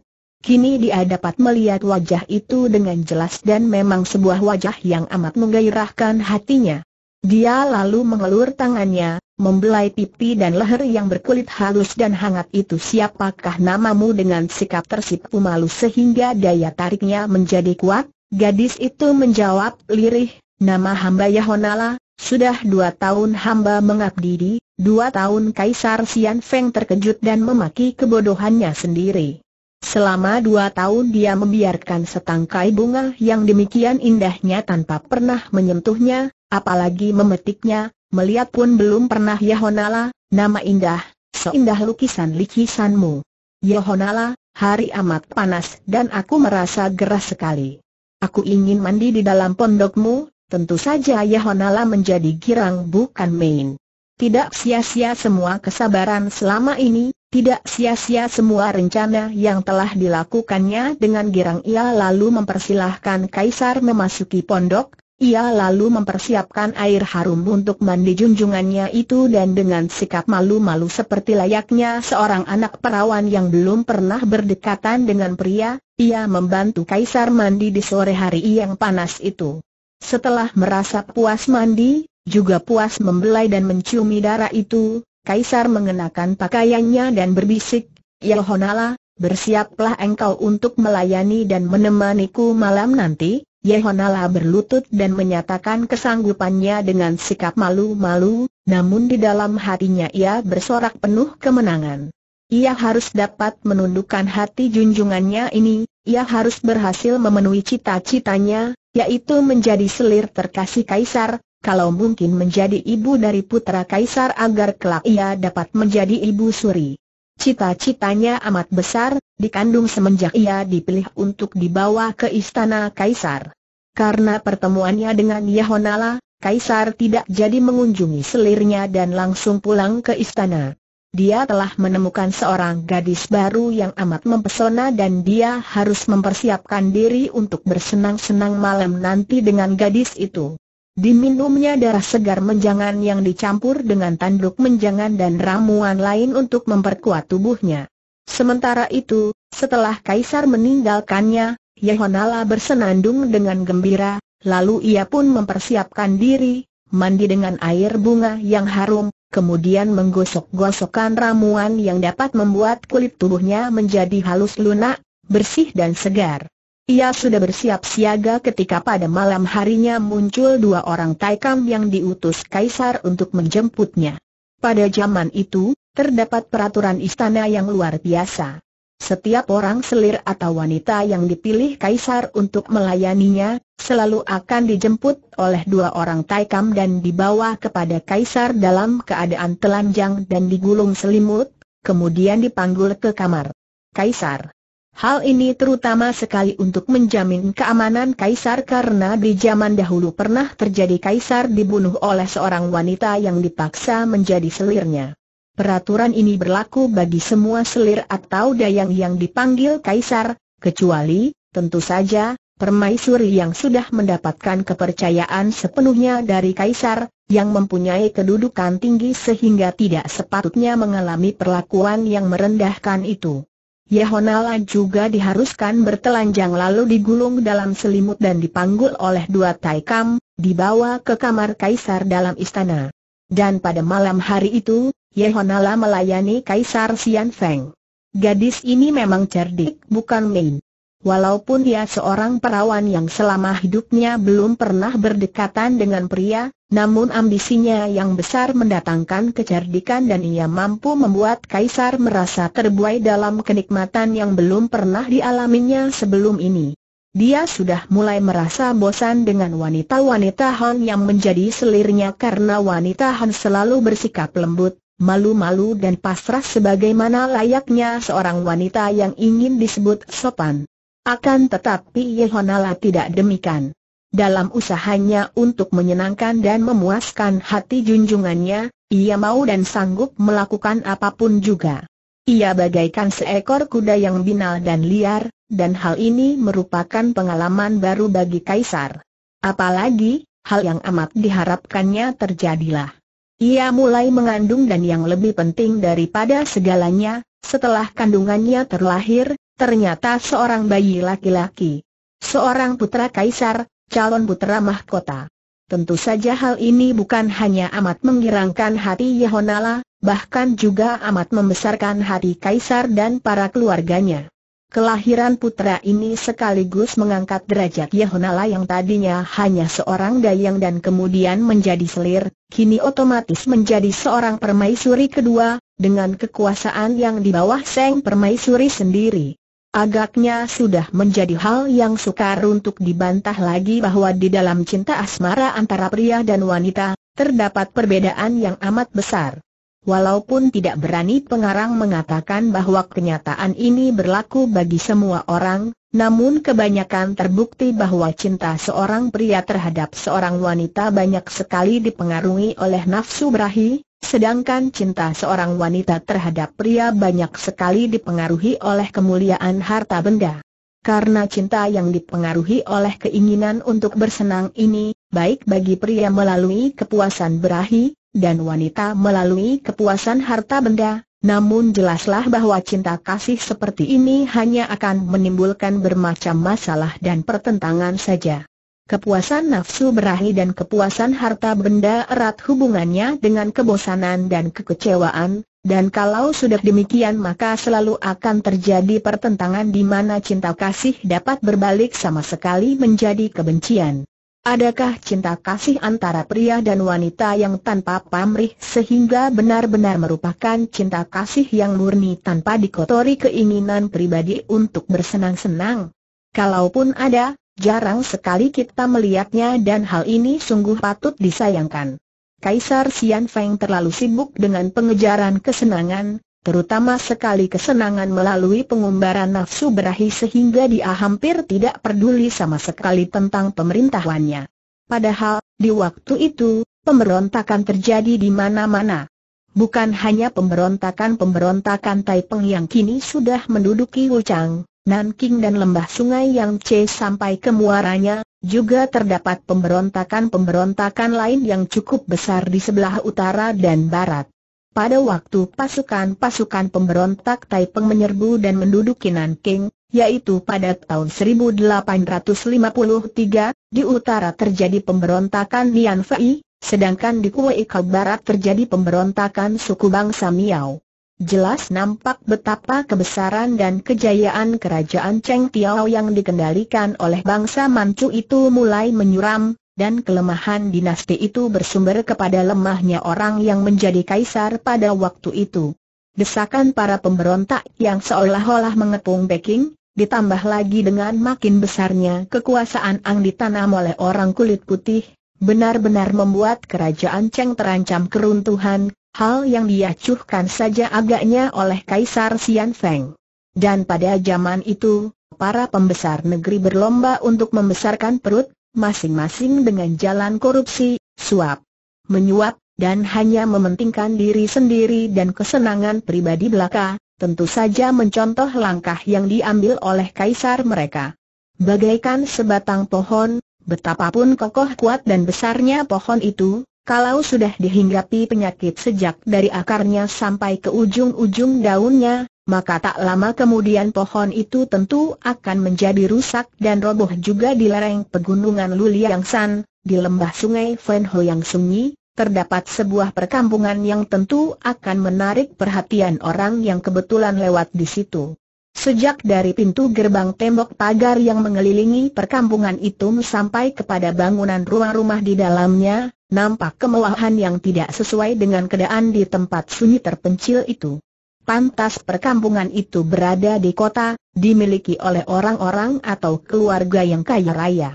[SPEAKER 1] Kini dia dapat melihat wajah itu dengan jelas dan memang sebuah wajah yang amat menggairahkan hatinya. Dia lalu mengelur tangannya, membelai pipi dan leher yang berkulit halus dan hangat itu siapakah namamu dengan sikap tersipu malu sehingga daya tariknya menjadi kuat? Gadis itu menjawab lirih, nama hamba Yahonala, sudah dua tahun hamba mengabdi di, dua tahun Kaisar Sian Feng terkejut dan memaki kebodohannya sendiri. Selama dua tahun dia membiarkan setangkai bunga yang demikian indahnya tanpa pernah menyentuhnya, apalagi memetiknya, melihat pun belum pernah Yahonala, nama indah, seindah lukisan likisanmu. Yahonala, hari amat panas dan aku merasa gerah sekali. Aku ingin mandi di dalam pondokmu, tentu saja Yahonala menjadi girang bukan main. Tidak sia-sia semua kesabaran selama ini, tidak sia-sia semua rencana yang telah dilakukannya dengan girang ia lalu mempersilahkan Kaisar memasuki pondok, ia lalu mempersiapkan air harum untuk mandi junjungannya itu dan dengan sikap malu-malu seperti layaknya seorang anak perawan yang belum pernah berdekatan dengan pria, ia membantu kaisar mandi di sore hari yang panas itu. Setelah merasa puas mandi, juga puas membelai dan menciumi darah itu, kaisar mengenakan pakaiannya dan berbisik, Yohonala, ya bersiaplah engkau untuk melayani dan menemaniku malam nanti, Yehonala berlutut dan menyatakan kesanggupannya dengan sikap malu-malu, namun di dalam hatinya ia bersorak penuh kemenangan. Ia harus dapat menundukkan hati junjungannya ini, ia harus berhasil memenuhi cita-citanya, yaitu menjadi selir terkasih kaisar, kalau mungkin menjadi ibu dari putra kaisar agar kelak ia dapat menjadi ibu suri. Cita-citanya amat besar, dikandung semenjak ia dipilih untuk dibawa ke istana kaisar. Karena pertemuannya dengan Yahonala, kaisar tidak jadi mengunjungi selirnya dan langsung pulang ke istana. Dia telah menemukan seorang gadis baru yang amat mempesona dan dia harus mempersiapkan diri untuk bersenang-senang malam nanti dengan gadis itu. Diminumnya darah segar menjangan yang dicampur dengan tanduk menjangan dan ramuan lain untuk memperkuat tubuhnya. Sementara itu, setelah Kaisar meninggalkannya, Yehonala bersenandung dengan gembira, lalu ia pun mempersiapkan diri, mandi dengan air bunga yang harum, kemudian menggosok-gosokkan ramuan yang dapat membuat kulit tubuhnya menjadi halus lunak, bersih dan segar. Ia sudah bersiap siaga ketika pada malam harinya muncul dua orang Taikam yang diutus Kaisar untuk menjemputnya. Pada zaman itu, terdapat peraturan istana yang luar biasa. Setiap orang selir atau wanita yang dipilih kaisar untuk melayaninya, selalu akan dijemput oleh dua orang taikam dan dibawa kepada kaisar dalam keadaan telanjang dan digulung selimut, kemudian dipanggul ke kamar. Kaisar Hal ini terutama sekali untuk menjamin keamanan kaisar karena di zaman dahulu pernah terjadi kaisar dibunuh oleh seorang wanita yang dipaksa menjadi selirnya. Peraturan ini berlaku bagi semua selir atau dayang yang dipanggil kaisar, kecuali, tentu saja, permaisuri yang sudah mendapatkan kepercayaan sepenuhnya dari kaisar, yang mempunyai kedudukan tinggi sehingga tidak sepatutnya mengalami perlakuan yang merendahkan itu. Yehonala juga diharuskan bertelanjang lalu digulung dalam selimut dan dipanggul oleh dua taikam, dibawa ke kamar kaisar dalam istana. Dan pada malam hari itu, Yehonala melayani Kaisar Xian Feng. Gadis ini memang cerdik, bukan main. Walaupun dia seorang perawan yang selama hidupnya belum pernah berdekatan dengan pria, namun ambisinya yang besar mendatangkan kecerdikan dan ia mampu membuat Kaisar merasa terbuai dalam kenikmatan yang belum pernah dialaminya sebelum ini. Dia sudah mulai merasa bosan dengan wanita-wanita Han yang menjadi selirnya karena wanita Han selalu bersikap lembut, malu-malu dan pasrah sebagaimana layaknya seorang wanita yang ingin disebut sopan. Akan tetapi Yehonala tidak demikian. Dalam usahanya untuk menyenangkan dan memuaskan hati junjungannya, ia mau dan sanggup melakukan apapun juga. Ia bagaikan seekor kuda yang binal dan liar, dan hal ini merupakan pengalaman baru bagi Kaisar. Apalagi, hal yang amat diharapkannya terjadilah. Ia mulai mengandung dan yang lebih penting daripada segalanya, setelah kandungannya terlahir, ternyata seorang bayi laki-laki. Seorang putra kaisar, calon putra mahkota. Tentu saja hal ini bukan hanya amat menggirangkan hati Yehonala, bahkan juga amat membesarkan hati kaisar dan para keluarganya. Kelahiran putra ini sekaligus mengangkat derajat Yehonala yang tadinya hanya seorang dayang dan kemudian menjadi selir, kini otomatis menjadi seorang permaisuri kedua, dengan kekuasaan yang di bawah Seng Permaisuri sendiri. Agaknya sudah menjadi hal yang sukar untuk dibantah lagi bahwa di dalam cinta asmara antara pria dan wanita, terdapat perbedaan yang amat besar. Walaupun tidak berani pengarang mengatakan bahwa kenyataan ini berlaku bagi semua orang, namun kebanyakan terbukti bahwa cinta seorang pria terhadap seorang wanita banyak sekali dipengaruhi oleh nafsu berahi, sedangkan cinta seorang wanita terhadap pria banyak sekali dipengaruhi oleh kemuliaan harta benda. Karena cinta yang dipengaruhi oleh keinginan untuk bersenang ini, baik bagi pria melalui kepuasan berahi, dan wanita melalui kepuasan harta benda, namun jelaslah bahwa cinta kasih seperti ini hanya akan menimbulkan bermacam masalah dan pertentangan saja. Kepuasan nafsu berahi dan kepuasan harta benda erat hubungannya dengan kebosanan dan kekecewaan, dan kalau sudah demikian maka selalu akan terjadi pertentangan di mana cinta kasih dapat berbalik sama sekali menjadi kebencian. Adakah cinta kasih antara pria dan wanita yang tanpa pamrih sehingga benar-benar merupakan cinta kasih yang murni tanpa dikotori keinginan pribadi untuk bersenang-senang? Kalaupun ada, jarang sekali kita melihatnya dan hal ini sungguh patut disayangkan. Kaisar Xian Feng terlalu sibuk dengan pengejaran kesenangan, terutama sekali kesenangan melalui pengumbaran nafsu berahi sehingga dia hampir tidak peduli sama sekali tentang pemerintahannya. Padahal, di waktu itu, pemberontakan terjadi di mana-mana. Bukan hanya pemberontakan-pemberontakan Taipeng yang kini sudah menduduki Wuchang, Nanking dan lembah sungai yang C sampai ke muaranya, juga terdapat pemberontakan-pemberontakan lain yang cukup besar di sebelah utara dan barat. Pada waktu pasukan-pasukan pemberontak Taipeng menyerbu dan menduduki Nanking, yaitu pada tahun 1853, di utara terjadi pemberontakan Nian Fei, sedangkan di Kuei Barat terjadi pemberontakan suku bangsa Miao. Jelas nampak betapa kebesaran dan kejayaan kerajaan Cheng Tiao yang dikendalikan oleh bangsa Manchu itu mulai menyuram, dan kelemahan dinasti itu bersumber kepada lemahnya orang yang menjadi kaisar pada waktu itu. Desakan para pemberontak yang seolah-olah mengepung Peking, ditambah lagi dengan makin besarnya kekuasaan Ang ditanam oleh orang kulit putih, benar-benar membuat kerajaan Cheng terancam keruntuhan, hal yang diacuhkan saja agaknya oleh Kaisar Xian Feng. Dan pada zaman itu, para pembesar negeri berlomba untuk membesarkan perut, masing-masing dengan jalan korupsi, suap, menyuap, dan hanya mementingkan diri sendiri dan kesenangan pribadi belaka, tentu saja mencontoh langkah yang diambil oleh kaisar mereka. Bagaikan sebatang pohon, betapapun kokoh kuat dan besarnya pohon itu, kalau sudah dihinggapi penyakit sejak dari akarnya sampai ke ujung-ujung daunnya, maka tak lama kemudian pohon itu tentu akan menjadi rusak dan roboh juga di lereng pegunungan Luliang San, di lembah sungai Fenho yang sunyi, terdapat sebuah perkampungan yang tentu akan menarik perhatian orang yang kebetulan lewat di situ. Sejak dari pintu gerbang tembok pagar yang mengelilingi perkampungan itu sampai kepada bangunan rumah-rumah di dalamnya, nampak kemewahan yang tidak sesuai dengan keadaan di tempat sunyi terpencil itu. Pantas perkampungan itu berada di kota, dimiliki oleh orang-orang atau keluarga yang kaya raya.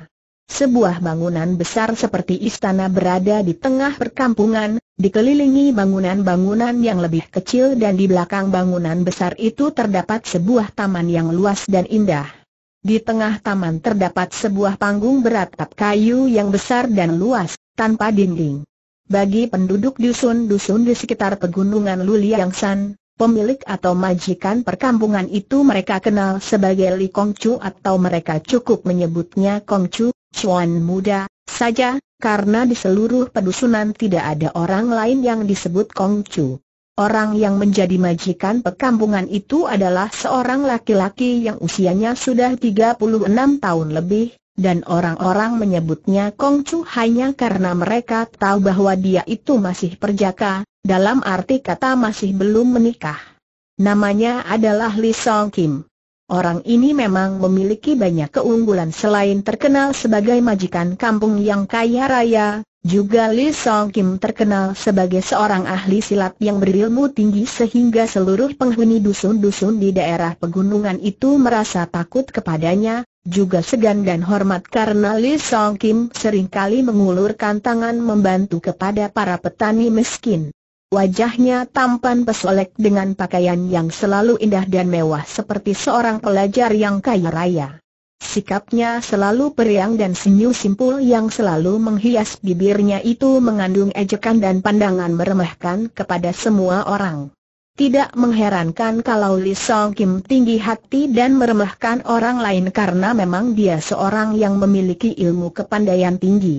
[SPEAKER 1] Sebuah bangunan besar seperti istana berada di tengah perkampungan, dikelilingi bangunan-bangunan yang lebih kecil dan di belakang bangunan besar itu terdapat sebuah taman yang luas dan indah. Di tengah taman terdapat sebuah panggung beratap kayu yang besar dan luas, tanpa dinding. Bagi penduduk dusun-dusun di sekitar pegunungan Luliangsan, Pemilik atau majikan perkampungan itu mereka kenal sebagai Li Kongcu atau mereka cukup menyebutnya Kongcu, Chuan muda, saja, karena di seluruh pedusunan tidak ada orang lain yang disebut Kongcu. Orang yang menjadi majikan perkampungan itu adalah seorang laki-laki yang usianya sudah 36 tahun lebih, dan orang-orang menyebutnya Kongcu hanya karena mereka tahu bahwa dia itu masih perjaka, dalam arti kata masih belum menikah. Namanya adalah Lee Song Kim. Orang ini memang memiliki banyak keunggulan selain terkenal sebagai majikan kampung yang kaya raya, juga Lee Song Kim terkenal sebagai seorang ahli silat yang berilmu tinggi sehingga seluruh penghuni dusun-dusun di daerah pegunungan itu merasa takut kepadanya, juga segan dan hormat karena Lee Song Kim seringkali mengulurkan tangan membantu kepada para petani miskin. Wajahnya tampan pesolek dengan pakaian yang selalu indah dan mewah seperti seorang pelajar yang kaya raya. Sikapnya selalu periang dan senyum simpul yang selalu menghias bibirnya itu mengandung ejekan dan pandangan meremehkan kepada semua orang. Tidak mengherankan kalau Li Song Kim tinggi hati dan meremehkan orang lain karena memang dia seorang yang memiliki ilmu kepandaian tinggi.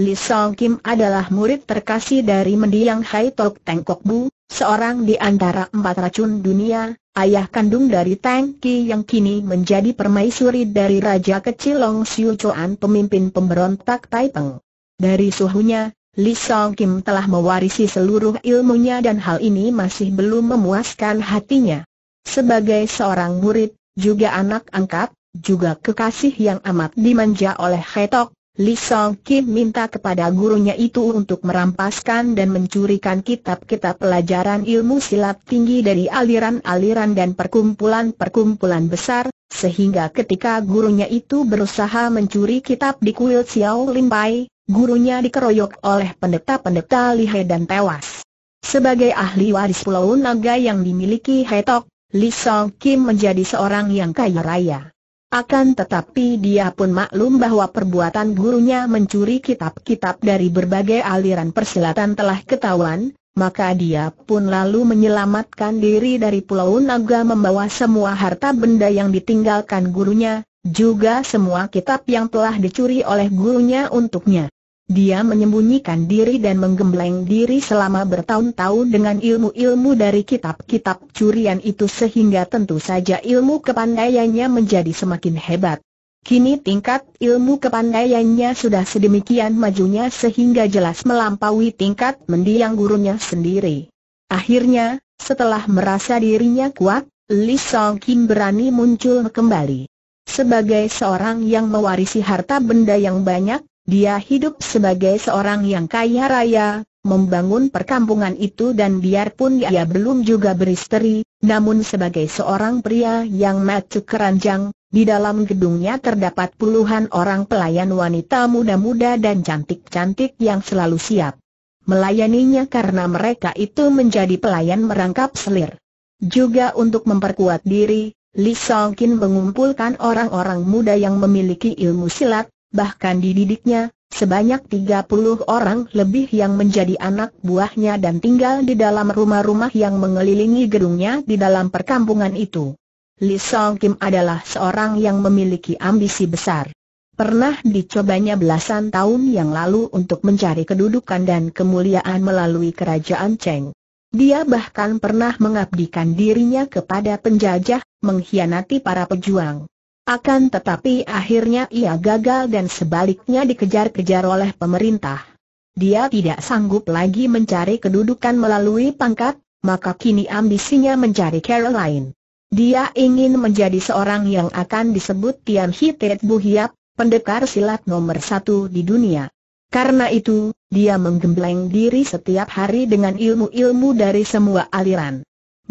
[SPEAKER 1] Li Song Kim adalah murid terkasih dari mendiang Hai Tok Teng Kok Bu, seorang di antara empat racun dunia, ayah kandung dari Tang Ki yang kini menjadi permaisuri dari Raja Kecil Long Siu Chuan pemimpin pemberontak Taipeng. Dari suhunya, Li Song Kim telah mewarisi seluruh ilmunya dan hal ini masih belum memuaskan hatinya. Sebagai seorang murid, juga anak angkat, juga kekasih yang amat dimanja oleh Hai Tok Li Song Kim minta kepada gurunya itu untuk merampaskan dan mencurikan kitab-kitab pelajaran ilmu silat tinggi dari aliran-aliran dan perkumpulan-perkumpulan besar, sehingga ketika gurunya itu berusaha mencuri kitab di kuil Xiao Lin gurunya dikeroyok oleh pendeta-pendeta lihai dan tewas. Sebagai ahli waris Pulau Naga yang dimiliki Tok, Li Song Kim menjadi seorang yang kaya raya. Akan tetapi dia pun maklum bahwa perbuatan gurunya mencuri kitab-kitab dari berbagai aliran persilatan telah ketahuan, maka dia pun lalu menyelamatkan diri dari Pulau Naga membawa semua harta benda yang ditinggalkan gurunya, juga semua kitab yang telah dicuri oleh gurunya untuknya. Dia menyembunyikan diri dan menggembleng diri selama bertahun-tahun dengan ilmu-ilmu dari kitab-kitab curian itu sehingga tentu saja ilmu kepandaiannya menjadi semakin hebat. Kini tingkat ilmu kepandaiannya sudah sedemikian majunya sehingga jelas melampaui tingkat mendiang gurunya sendiri. Akhirnya, setelah merasa dirinya kuat, Li Song Kim berani muncul kembali. Sebagai seorang yang mewarisi harta benda yang banyak, dia hidup sebagai seorang yang kaya raya, membangun perkampungan itu dan biarpun dia belum juga beristri, namun sebagai seorang pria yang matu keranjang, di dalam gedungnya terdapat puluhan orang pelayan wanita muda-muda dan cantik-cantik yang selalu siap melayaninya karena mereka itu menjadi pelayan merangkap selir. Juga untuk memperkuat diri, Li Songkin mengumpulkan orang-orang muda yang memiliki ilmu silat, bahkan dididiknya, sebanyak 30 orang lebih yang menjadi anak buahnya dan tinggal di dalam rumah-rumah yang mengelilingi gedungnya di dalam perkampungan itu. Li Song Kim adalah seorang yang memiliki ambisi besar. Pernah dicobanya belasan tahun yang lalu untuk mencari kedudukan dan kemuliaan melalui kerajaan Cheng. Dia bahkan pernah mengabdikan dirinya kepada penjajah, mengkhianati para pejuang. Akan tetapi akhirnya ia gagal dan sebaliknya dikejar-kejar oleh pemerintah. Dia tidak sanggup lagi mencari kedudukan melalui pangkat, maka kini ambisinya mencari Caroline. Dia ingin menjadi seorang yang akan disebut Tian Hitet Buhiap, pendekar silat nomor satu di dunia. Karena itu, dia menggembleng diri setiap hari dengan ilmu-ilmu dari semua aliran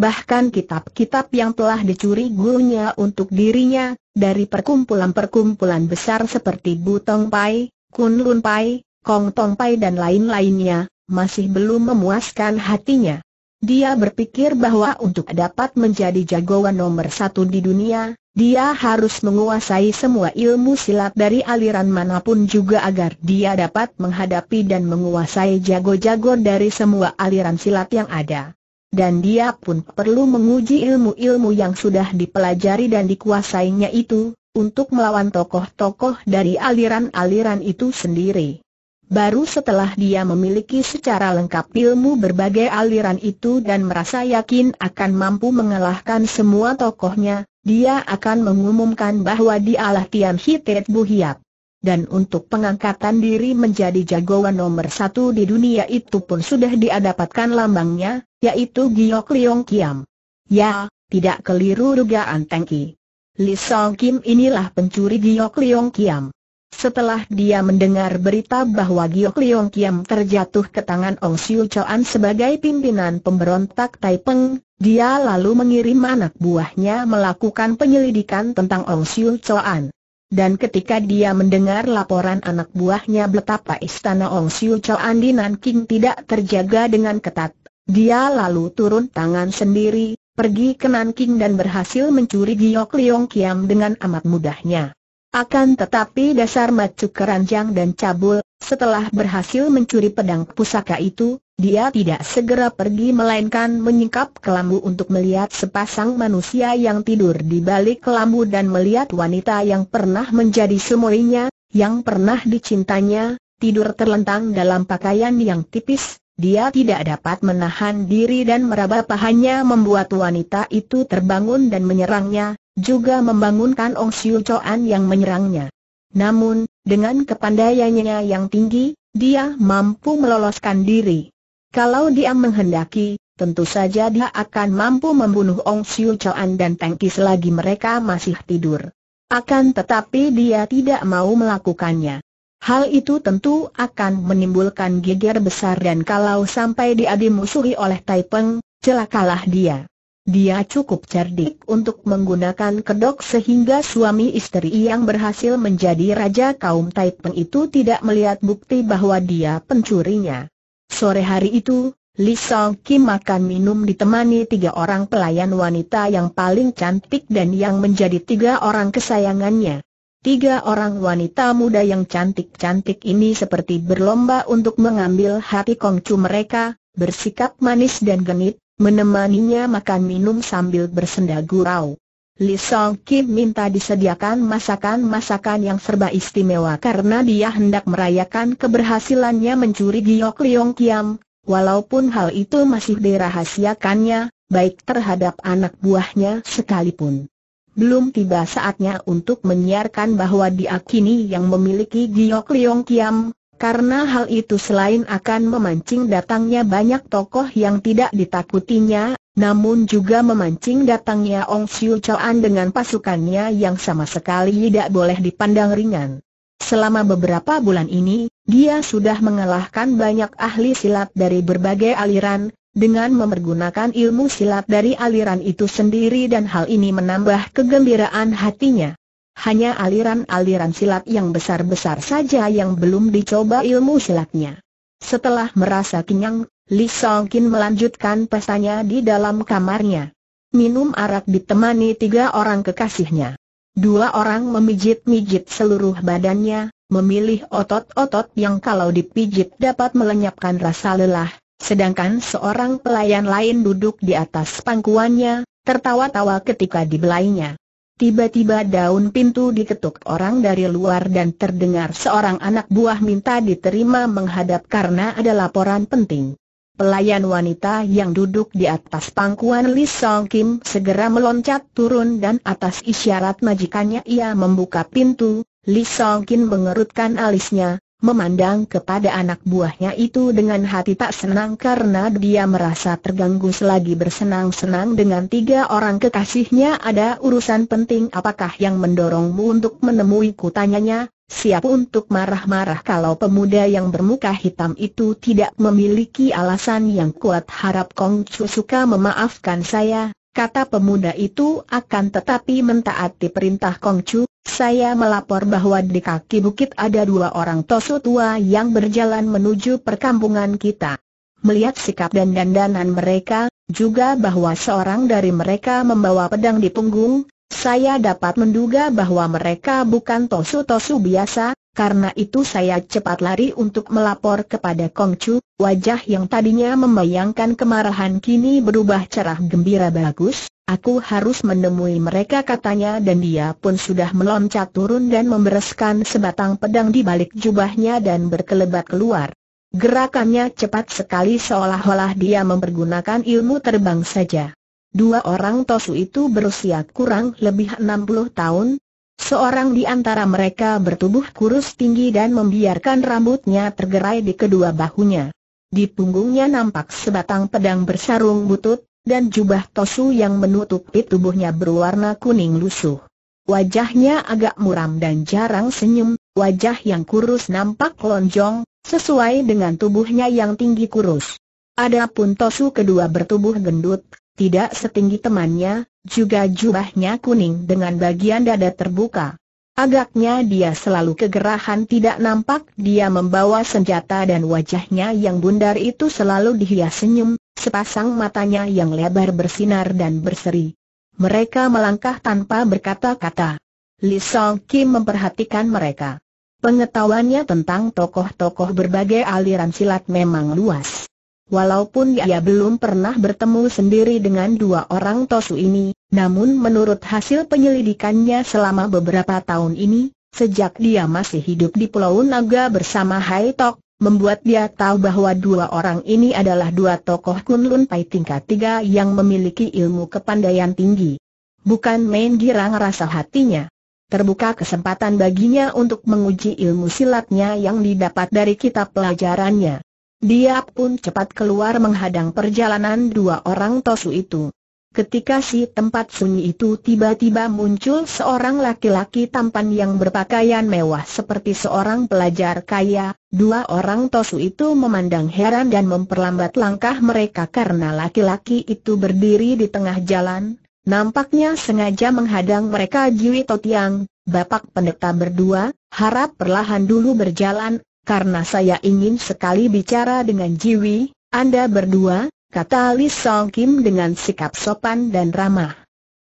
[SPEAKER 1] bahkan kitab-kitab yang telah dicuri gurunya untuk dirinya, dari perkumpulan-perkumpulan besar seperti Butong Pai, Kun Lun Pai, Kong Tong Pai dan lain-lainnya, masih belum memuaskan hatinya. Dia berpikir bahwa untuk dapat menjadi jagoan nomor satu di dunia, dia harus menguasai semua ilmu silat dari aliran manapun juga agar dia dapat menghadapi dan menguasai jago-jago dari semua aliran silat yang ada dan dia pun perlu menguji ilmu-ilmu yang sudah dipelajari dan dikuasainya itu, untuk melawan tokoh-tokoh dari aliran-aliran itu sendiri. Baru setelah dia memiliki secara lengkap ilmu berbagai aliran itu dan merasa yakin akan mampu mengalahkan semua tokohnya, dia akan mengumumkan bahwa dialah Tian Hitet Buhiap dan untuk pengangkatan diri menjadi jagoan nomor satu di dunia itu pun sudah diadapatkan lambangnya, yaitu Giok Leong Kiam. Ya, tidak keliru dugaan Tengki. Li Song Kim inilah pencuri Giok Leong Kiam. Setelah dia mendengar berita bahwa Giok Leong Kiam terjatuh ke tangan Ong Siu Choan sebagai pimpinan pemberontak Taipeng, dia lalu mengirim anak buahnya melakukan penyelidikan tentang Ong Siu Choan. Dan ketika dia mendengar laporan anak buahnya betapa istana Ong Siu Chow Nan King tidak terjaga dengan ketat, dia lalu turun tangan sendiri, pergi ke Nanking dan berhasil mencuri Giok Liong Kiam dengan amat mudahnya. Akan tetapi dasar macu keranjang dan cabul, setelah berhasil mencuri pedang pusaka itu, dia tidak segera pergi melainkan menyingkap kelambu untuk melihat sepasang manusia yang tidur di balik kelambu dan melihat wanita yang pernah menjadi semuanya, yang pernah dicintanya, tidur terlentang dalam pakaian yang tipis, dia tidak dapat menahan diri dan meraba pahanya membuat wanita itu terbangun dan menyerangnya, juga membangunkan Ong Siu Choan yang menyerangnya. Namun, dengan kepandaiannya yang tinggi, dia mampu meloloskan diri. Kalau dia menghendaki, tentu saja dia akan mampu membunuh Ong Siu Chuan dan Teng Ki selagi mereka masih tidur. Akan tetapi dia tidak mau melakukannya. Hal itu tentu akan menimbulkan geger besar dan kalau sampai dia dimusuhi oleh Taipeng, celakalah dia. Dia cukup cerdik untuk menggunakan kedok sehingga suami istri yang berhasil menjadi raja kaum Taipeng itu tidak melihat bukti bahwa dia pencurinya. Sore hari itu, Li Song Kim makan minum ditemani tiga orang pelayan wanita yang paling cantik dan yang menjadi tiga orang kesayangannya. Tiga orang wanita muda yang cantik-cantik ini seperti berlomba untuk mengambil hati kongcu mereka, bersikap manis dan genit, menemaninya makan minum sambil bersenda gurau. Li Song Kim minta disediakan masakan-masakan yang serba istimewa karena dia hendak merayakan keberhasilannya mencuri giok Liong Kiam, walaupun hal itu masih dirahasiakannya, baik terhadap anak buahnya sekalipun. Belum tiba saatnya untuk menyiarkan bahwa dia kini yang memiliki giok Liong Kiam, karena hal itu selain akan memancing datangnya banyak tokoh yang tidak ditakutinya, namun juga memancing datangnya Ong Siu Chuan dengan pasukannya yang sama sekali tidak boleh dipandang ringan. Selama beberapa bulan ini, dia sudah mengalahkan banyak ahli silat dari berbagai aliran, dengan memergunakan ilmu silat dari aliran itu sendiri dan hal ini menambah kegembiraan hatinya. Hanya aliran-aliran silat yang besar-besar saja yang belum dicoba ilmu silatnya. Setelah merasa kenyang, Li Songkin melanjutkan pesannya di dalam kamarnya. Minum arak ditemani tiga orang kekasihnya. Dua orang memijit-mijit seluruh badannya, memilih otot-otot yang kalau dipijit dapat melenyapkan rasa lelah, sedangkan seorang pelayan lain duduk di atas pangkuannya, tertawa-tawa ketika dibelainya. Tiba-tiba daun pintu diketuk orang dari luar dan terdengar seorang anak buah minta diterima menghadap karena ada laporan penting. Pelayan wanita yang duduk di atas pangkuan Li Song Kim segera meloncat turun dan atas isyarat majikannya ia membuka pintu, Li Song Kim mengerutkan alisnya, memandang kepada anak buahnya itu dengan hati tak senang karena dia merasa terganggu selagi bersenang-senang dengan tiga orang kekasihnya ada urusan penting apakah yang mendorongmu untuk menemuiku tanyanya, siap untuk marah-marah kalau pemuda yang bermuka hitam itu tidak memiliki alasan yang kuat harap Kong Chu suka memaafkan saya, kata pemuda itu akan tetapi mentaati perintah Kong Chu, saya melapor bahwa di kaki bukit ada dua orang tosu tua yang berjalan menuju perkampungan kita. Melihat sikap dan dandanan mereka, juga bahwa seorang dari mereka membawa pedang di punggung, saya dapat menduga bahwa mereka bukan tosu-tosu biasa, karena itu saya cepat lari untuk melapor kepada Kong Chu, wajah yang tadinya membayangkan kemarahan kini berubah cerah gembira bagus, aku harus menemui mereka katanya dan dia pun sudah meloncat turun dan membereskan sebatang pedang di balik jubahnya dan berkelebat keluar. Gerakannya cepat sekali seolah-olah dia mempergunakan ilmu terbang saja. Dua orang Tosu itu berusia kurang lebih 60 tahun, Seorang di antara mereka bertubuh kurus tinggi dan membiarkan rambutnya tergerai di kedua bahunya. Di punggungnya nampak sebatang pedang bersarung butut, dan jubah tosu yang menutupi tubuhnya berwarna kuning lusuh. Wajahnya agak muram dan jarang senyum, wajah yang kurus nampak lonjong, sesuai dengan tubuhnya yang tinggi kurus. Adapun tosu kedua bertubuh gendut, tidak setinggi temannya, juga jubahnya kuning dengan bagian dada terbuka. Agaknya dia selalu kegerahan tidak nampak dia membawa senjata dan wajahnya yang bundar itu selalu dihias senyum, sepasang matanya yang lebar bersinar dan berseri. Mereka melangkah tanpa berkata-kata. Li Song Kim memperhatikan mereka. Pengetahuannya tentang tokoh-tokoh berbagai aliran silat memang luas. Walaupun ia belum pernah bertemu sendiri dengan dua orang Tosu ini, namun menurut hasil penyelidikannya selama beberapa tahun ini, sejak dia masih hidup di Pulau Naga bersama Hai Tok, membuat dia tahu bahwa dua orang ini adalah dua tokoh Kunlun Pai tingkat tiga yang memiliki ilmu kepandaian tinggi. Bukan main girang rasa hatinya. Terbuka kesempatan baginya untuk menguji ilmu silatnya yang didapat dari kitab pelajarannya. Dia pun cepat keluar menghadang perjalanan dua orang tosu itu. Ketika si tempat sunyi itu tiba-tiba muncul seorang laki-laki tampan yang berpakaian mewah seperti seorang pelajar kaya, dua orang tosu itu memandang heran dan memperlambat langkah mereka karena laki-laki itu berdiri di tengah jalan, nampaknya sengaja menghadang mereka Jiwi Totiang, Bapak Pendeta berdua, harap perlahan dulu berjalan, karena saya ingin sekali bicara dengan Jiwi, Anda berdua, kata Li Song Kim dengan sikap sopan dan ramah.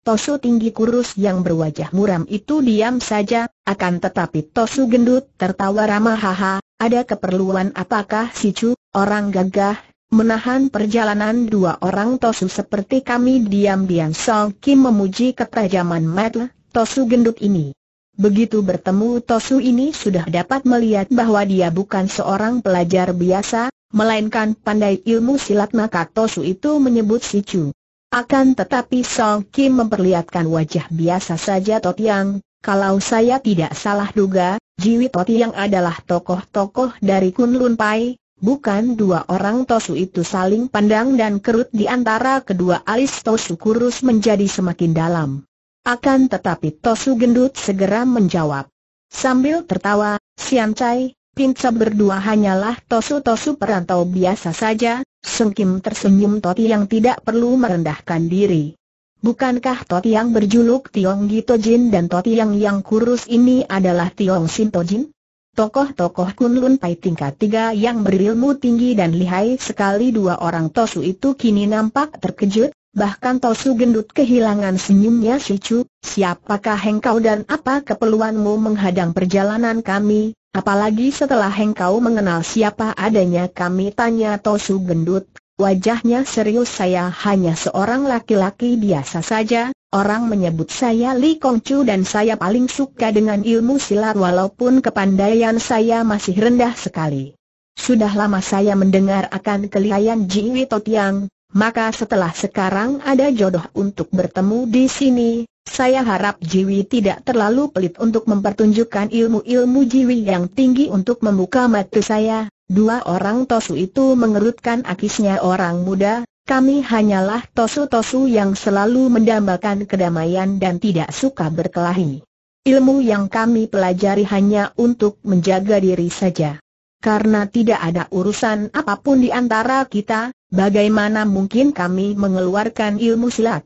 [SPEAKER 1] Tosu tinggi kurus yang berwajah muram itu diam saja, akan tetapi Tosu gendut tertawa ramah haha, ada keperluan apakah si Chu, orang gagah, menahan perjalanan dua orang Tosu seperti kami diam-diam Song Kim memuji ketajaman Matt, Tosu gendut ini. Begitu bertemu Tosu ini sudah dapat melihat bahwa dia bukan seorang pelajar biasa, melainkan pandai ilmu silat maka Tosu itu menyebut si Chu. Akan tetapi Song Kim memperlihatkan wajah biasa saja Tot Yang, kalau saya tidak salah duga, Jiwi Tot Yang adalah tokoh-tokoh dari Kunlun Pai, bukan dua orang Tosu itu saling pandang dan kerut di antara kedua alis Tosu kurus menjadi semakin dalam. Akan tetapi Tosu Gendut segera menjawab. Sambil tertawa, Sian Chai, Pinca berdua hanyalah Tosu-Tosu perantau biasa saja, Sung Kim tersenyum Toti yang tidak perlu merendahkan diri. Bukankah Toti yang berjuluk Tiong Gito Jin dan Toti yang yang kurus ini adalah Tiong Sinto Jin? Tokoh-tokoh Kunlun Pai tingkat tiga yang berilmu tinggi dan lihai sekali dua orang Tosu itu kini nampak terkejut, Bahkan Tosu gendut kehilangan senyumnya si Chu. siapakah hengkau dan apa keperluanmu menghadang perjalanan kami, apalagi setelah hengkau mengenal siapa adanya kami tanya Tosu gendut, wajahnya serius saya hanya seorang laki-laki biasa saja, orang menyebut saya Li Chu dan saya paling suka dengan ilmu silat walaupun kepandaian saya masih rendah sekali. Sudah lama saya mendengar akan kelihayan Jiwi Totiang, maka setelah sekarang ada jodoh untuk bertemu di sini, saya harap Jiwi tidak terlalu pelit untuk mempertunjukkan ilmu-ilmu Jiwi yang tinggi untuk membuka mata saya. Dua orang Tosu itu mengerutkan akisnya orang muda, kami hanyalah Tosu-Tosu yang selalu mendambakan kedamaian dan tidak suka berkelahi. Ilmu yang kami pelajari hanya untuk menjaga diri saja. Karena tidak ada urusan apapun di antara kita, bagaimana mungkin kami mengeluarkan ilmu silat?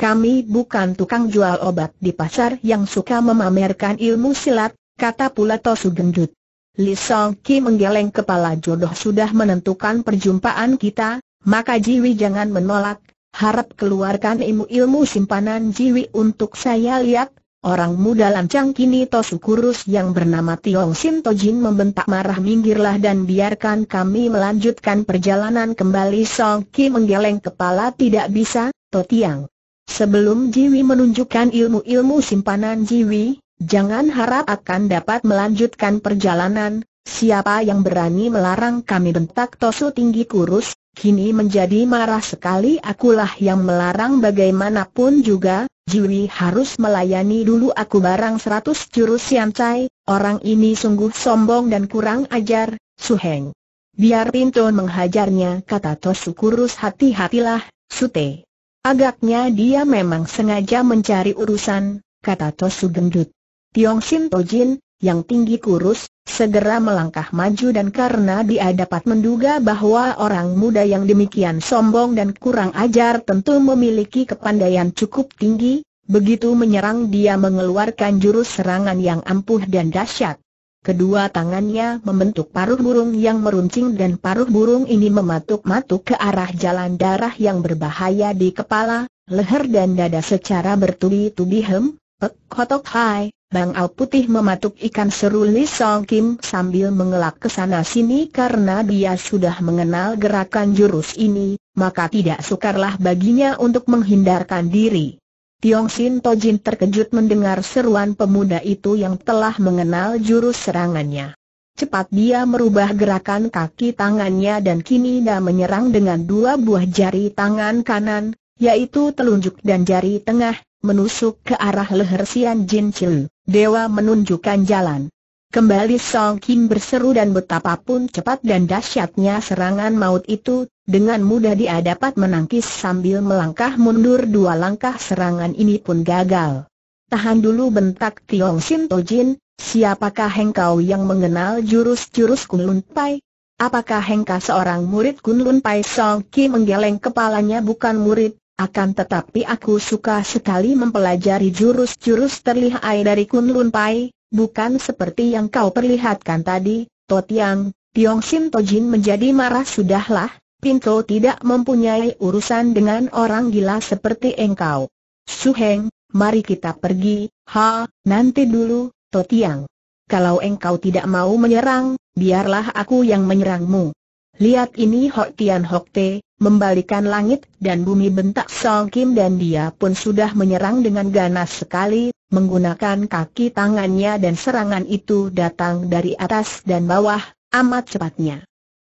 [SPEAKER 1] Kami bukan tukang jual obat di pasar yang suka memamerkan ilmu silat, kata pula Tosu Gendut. Li Song Ki menggeleng kepala jodoh sudah menentukan perjumpaan kita, maka Jiwi jangan menolak, harap keluarkan ilmu-ilmu simpanan Jiwi untuk saya lihat, Orang muda lancang kini Tosu Kurus yang bernama Tiong Sin Tojin membentak marah minggirlah dan biarkan kami melanjutkan perjalanan kembali Song Ki menggeleng kepala tidak bisa, To Tiang. Sebelum Jiwi menunjukkan ilmu-ilmu simpanan Jiwi, jangan harap akan dapat melanjutkan perjalanan, siapa yang berani melarang kami bentak Tosu tinggi kurus, kini menjadi marah sekali akulah yang melarang bagaimanapun juga, Juri harus melayani dulu aku barang seratus jurus siancai, orang ini sungguh sombong dan kurang ajar, Suheng. Biar Pinton menghajarnya kata Tosu kurus hati-hatilah, Sute. Agaknya dia memang sengaja mencari urusan, kata Tosu gendut. Tiong Sin Tojin, yang tinggi kurus, segera melangkah maju dan karena dia dapat menduga bahwa orang muda yang demikian sombong dan kurang ajar tentu memiliki kepandaian cukup tinggi, begitu menyerang dia mengeluarkan jurus serangan yang ampuh dan dahsyat. Kedua tangannya membentuk paruh burung yang meruncing dan paruh burung ini mematuk-matuk ke arah jalan darah yang berbahaya di kepala, leher dan dada secara bertubi-tubi hem, Pek kotok hai, Bang Al Putih mematuk ikan seru Li Song Kim sambil mengelak ke sana sini karena dia sudah mengenal gerakan jurus ini, maka tidak sukarlah baginya untuk menghindarkan diri. Tiong Sin Tojin terkejut mendengar seruan pemuda itu yang telah mengenal jurus serangannya. Cepat dia merubah gerakan kaki tangannya dan kini dia menyerang dengan dua buah jari tangan kanan, yaitu telunjuk dan jari tengah, menusuk ke arah leher Sian Jin Chil, dewa menunjukkan jalan. Kembali Song Kim berseru dan betapapun cepat dan dahsyatnya serangan maut itu, dengan mudah dia dapat menangkis sambil melangkah mundur dua langkah serangan ini pun gagal. Tahan dulu bentak Tiong Sin Jin, siapakah engkau yang mengenal jurus-jurus Kunlun Pai? Apakah engkau seorang murid Kunlun Pai? Song Kim menggeleng kepalanya bukan murid, akan tetapi aku suka sekali mempelajari jurus-jurus terlihai dari Kunlun Pai, bukan seperti yang kau perlihatkan tadi, Totiang, Tiong Sim Tojin menjadi marah sudahlah, Pinto tidak mempunyai urusan dengan orang gila seperti engkau. Su Heng, mari kita pergi, ha, nanti dulu, Totiang. Kalau engkau tidak mau menyerang, biarlah aku yang menyerangmu. Lihat ini Hok Tian Hok Te, membalikan langit dan bumi bentak Song Kim dan dia pun sudah menyerang dengan ganas sekali, menggunakan kaki tangannya dan serangan itu datang dari atas dan bawah, amat cepatnya.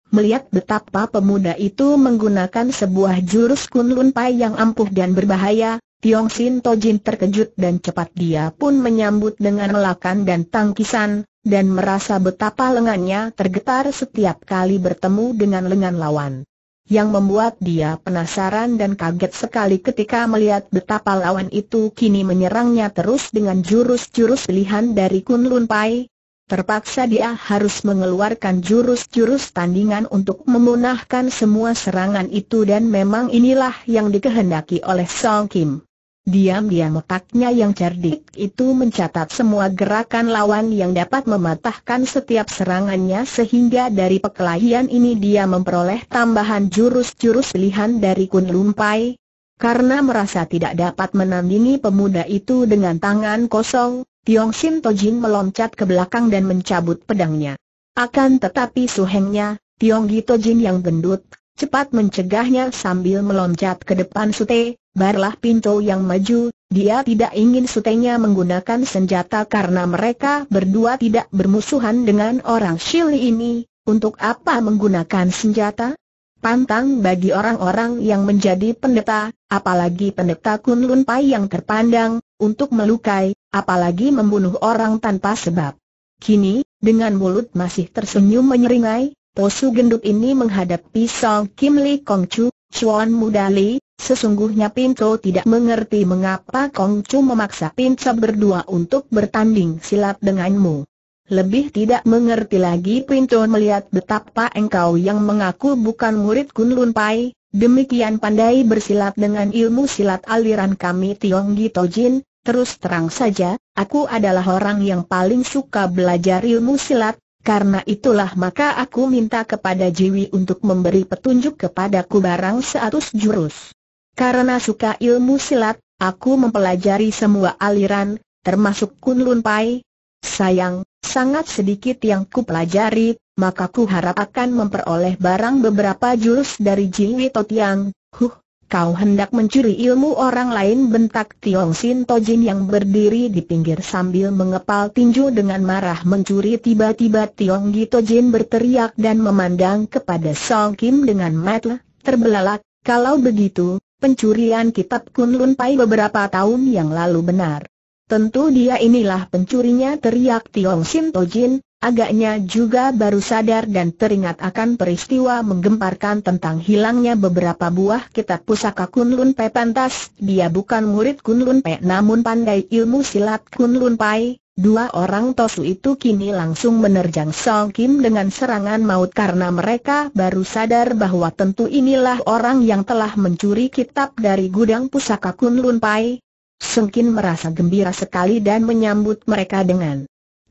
[SPEAKER 1] Melihat betapa pemuda itu menggunakan sebuah jurus kunlun pai yang ampuh dan berbahaya, Tiong Sin Tojin terkejut dan cepat dia pun menyambut dengan lelakan dan tangkisan, dan merasa betapa lengannya tergetar setiap kali bertemu dengan lengan lawan yang membuat dia penasaran dan kaget sekali ketika melihat betapa lawan itu kini menyerangnya terus dengan jurus-jurus pilihan dari Kunlun Pai. Terpaksa dia harus mengeluarkan jurus-jurus tandingan untuk memunahkan semua serangan itu dan memang inilah yang dikehendaki oleh Song Kim. Diam-diam otaknya yang cerdik itu mencatat semua gerakan lawan yang dapat mematahkan setiap serangannya sehingga dari pekelahian ini dia memperoleh tambahan jurus-jurus lihan dari Kun Lumpai. Karena merasa tidak dapat menandingi pemuda itu dengan tangan kosong, Tiong Sin Tojin meloncat ke belakang dan mencabut pedangnya. Akan tetapi suhengnya, Tiong Gito Jin yang gendut cepat mencegahnya sambil meloncat ke depan Sute, barlah pintu yang maju, dia tidak ingin Sute nya menggunakan senjata karena mereka berdua tidak bermusuhan dengan orang Shili ini, untuk apa menggunakan senjata? Pantang bagi orang-orang yang menjadi pendeta, apalagi pendeta Kunlun Pai yang terpandang, untuk melukai, apalagi membunuh orang tanpa sebab. Kini, dengan mulut masih tersenyum menyeringai, Posu gendut ini menghadapi Song Kim Li Kong Chu, Chuan Muda Li, sesungguhnya Pinto tidak mengerti mengapa Kong Chu memaksa Pinto berdua untuk bertanding silat denganmu. Lebih tidak mengerti lagi Pinto melihat betapa engkau yang mengaku bukan murid Kun Lun Pai, demikian pandai bersilat dengan ilmu silat aliran kami Tiong Tojin, terus terang saja, aku adalah orang yang paling suka belajar ilmu silat, karena itulah maka aku minta kepada Jiwi untuk memberi petunjuk kepadaku barang seatus jurus. Karena suka ilmu silat, aku mempelajari semua aliran, termasuk Kunlun Pai. Sayang, sangat sedikit yang kupelajari, maka ku harap akan memperoleh barang beberapa jurus dari Jiwi Totiang. Huh, Kau hendak mencuri ilmu orang lain bentak Tiong Sin Tojin yang berdiri di pinggir sambil mengepal tinju dengan marah mencuri tiba-tiba Tiong Gi Tojin berteriak dan memandang kepada Song Kim dengan mata terbelalak, kalau begitu, pencurian kitab Kunlun Pai beberapa tahun yang lalu benar. Tentu dia inilah pencurinya teriak Tiong Sin Tojin, Agaknya juga baru sadar dan teringat akan peristiwa menggemparkan tentang hilangnya beberapa buah kitab pusaka Kunlun Pai Pantas, dia bukan murid Kunlun Pe namun pandai ilmu silat Kunlun Pai. Dua orang Tosu itu kini langsung menerjang Song Kim dengan serangan maut karena mereka baru sadar bahwa tentu inilah orang yang telah mencuri kitab dari gudang pusaka Kunlun Pai. Song Kim merasa gembira sekali dan menyambut mereka dengan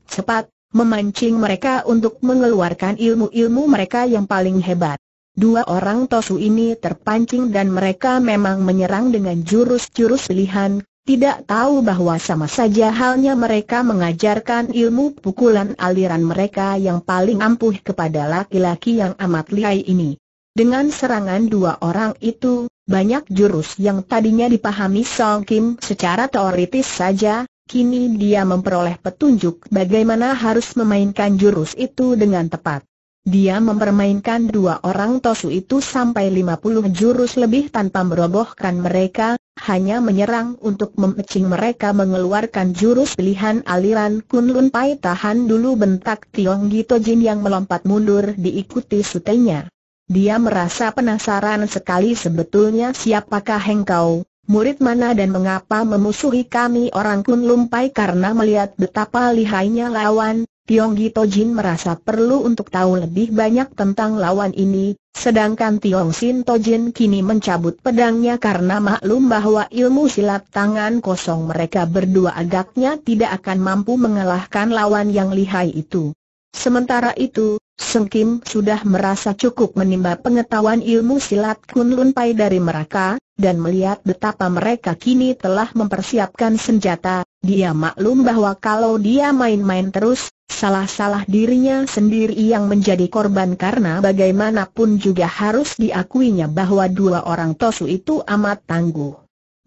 [SPEAKER 1] cepat memancing mereka untuk mengeluarkan ilmu-ilmu mereka yang paling hebat. Dua orang Tosu ini terpancing dan mereka memang menyerang dengan jurus-jurus pilihan, tidak tahu bahwa sama saja halnya mereka mengajarkan ilmu pukulan aliran mereka yang paling ampuh kepada laki-laki yang amat lihai ini. Dengan serangan dua orang itu, banyak jurus yang tadinya dipahami Song Kim secara teoritis saja, Kini dia memperoleh petunjuk bagaimana harus memainkan jurus itu dengan tepat. Dia mempermainkan dua orang Tosu itu sampai 50 jurus lebih tanpa merobohkan mereka, hanya menyerang untuk memecing mereka mengeluarkan jurus pilihan aliran Kunlun Pai tahan dulu bentak Tiong Gito Jin yang melompat mundur diikuti sutenya. Dia merasa penasaran sekali sebetulnya siapakah Hengkau, murid mana dan mengapa memusuhi kami orang kun lumpai karena melihat betapa lihainya lawan, Tiong Gito Jin merasa perlu untuk tahu lebih banyak tentang lawan ini, sedangkan Tiong Sin Tojin kini mencabut pedangnya karena maklum bahwa ilmu silat tangan kosong mereka berdua agaknya tidak akan mampu mengalahkan lawan yang lihai itu. Sementara itu, Seng Kim sudah merasa cukup menimba pengetahuan ilmu silat Kun Lun Pai dari mereka, dan melihat betapa mereka kini telah mempersiapkan senjata, dia maklum bahwa kalau dia main-main terus, salah-salah dirinya sendiri yang menjadi korban karena bagaimanapun juga harus diakuinya bahwa dua orang Tosu itu amat tangguh.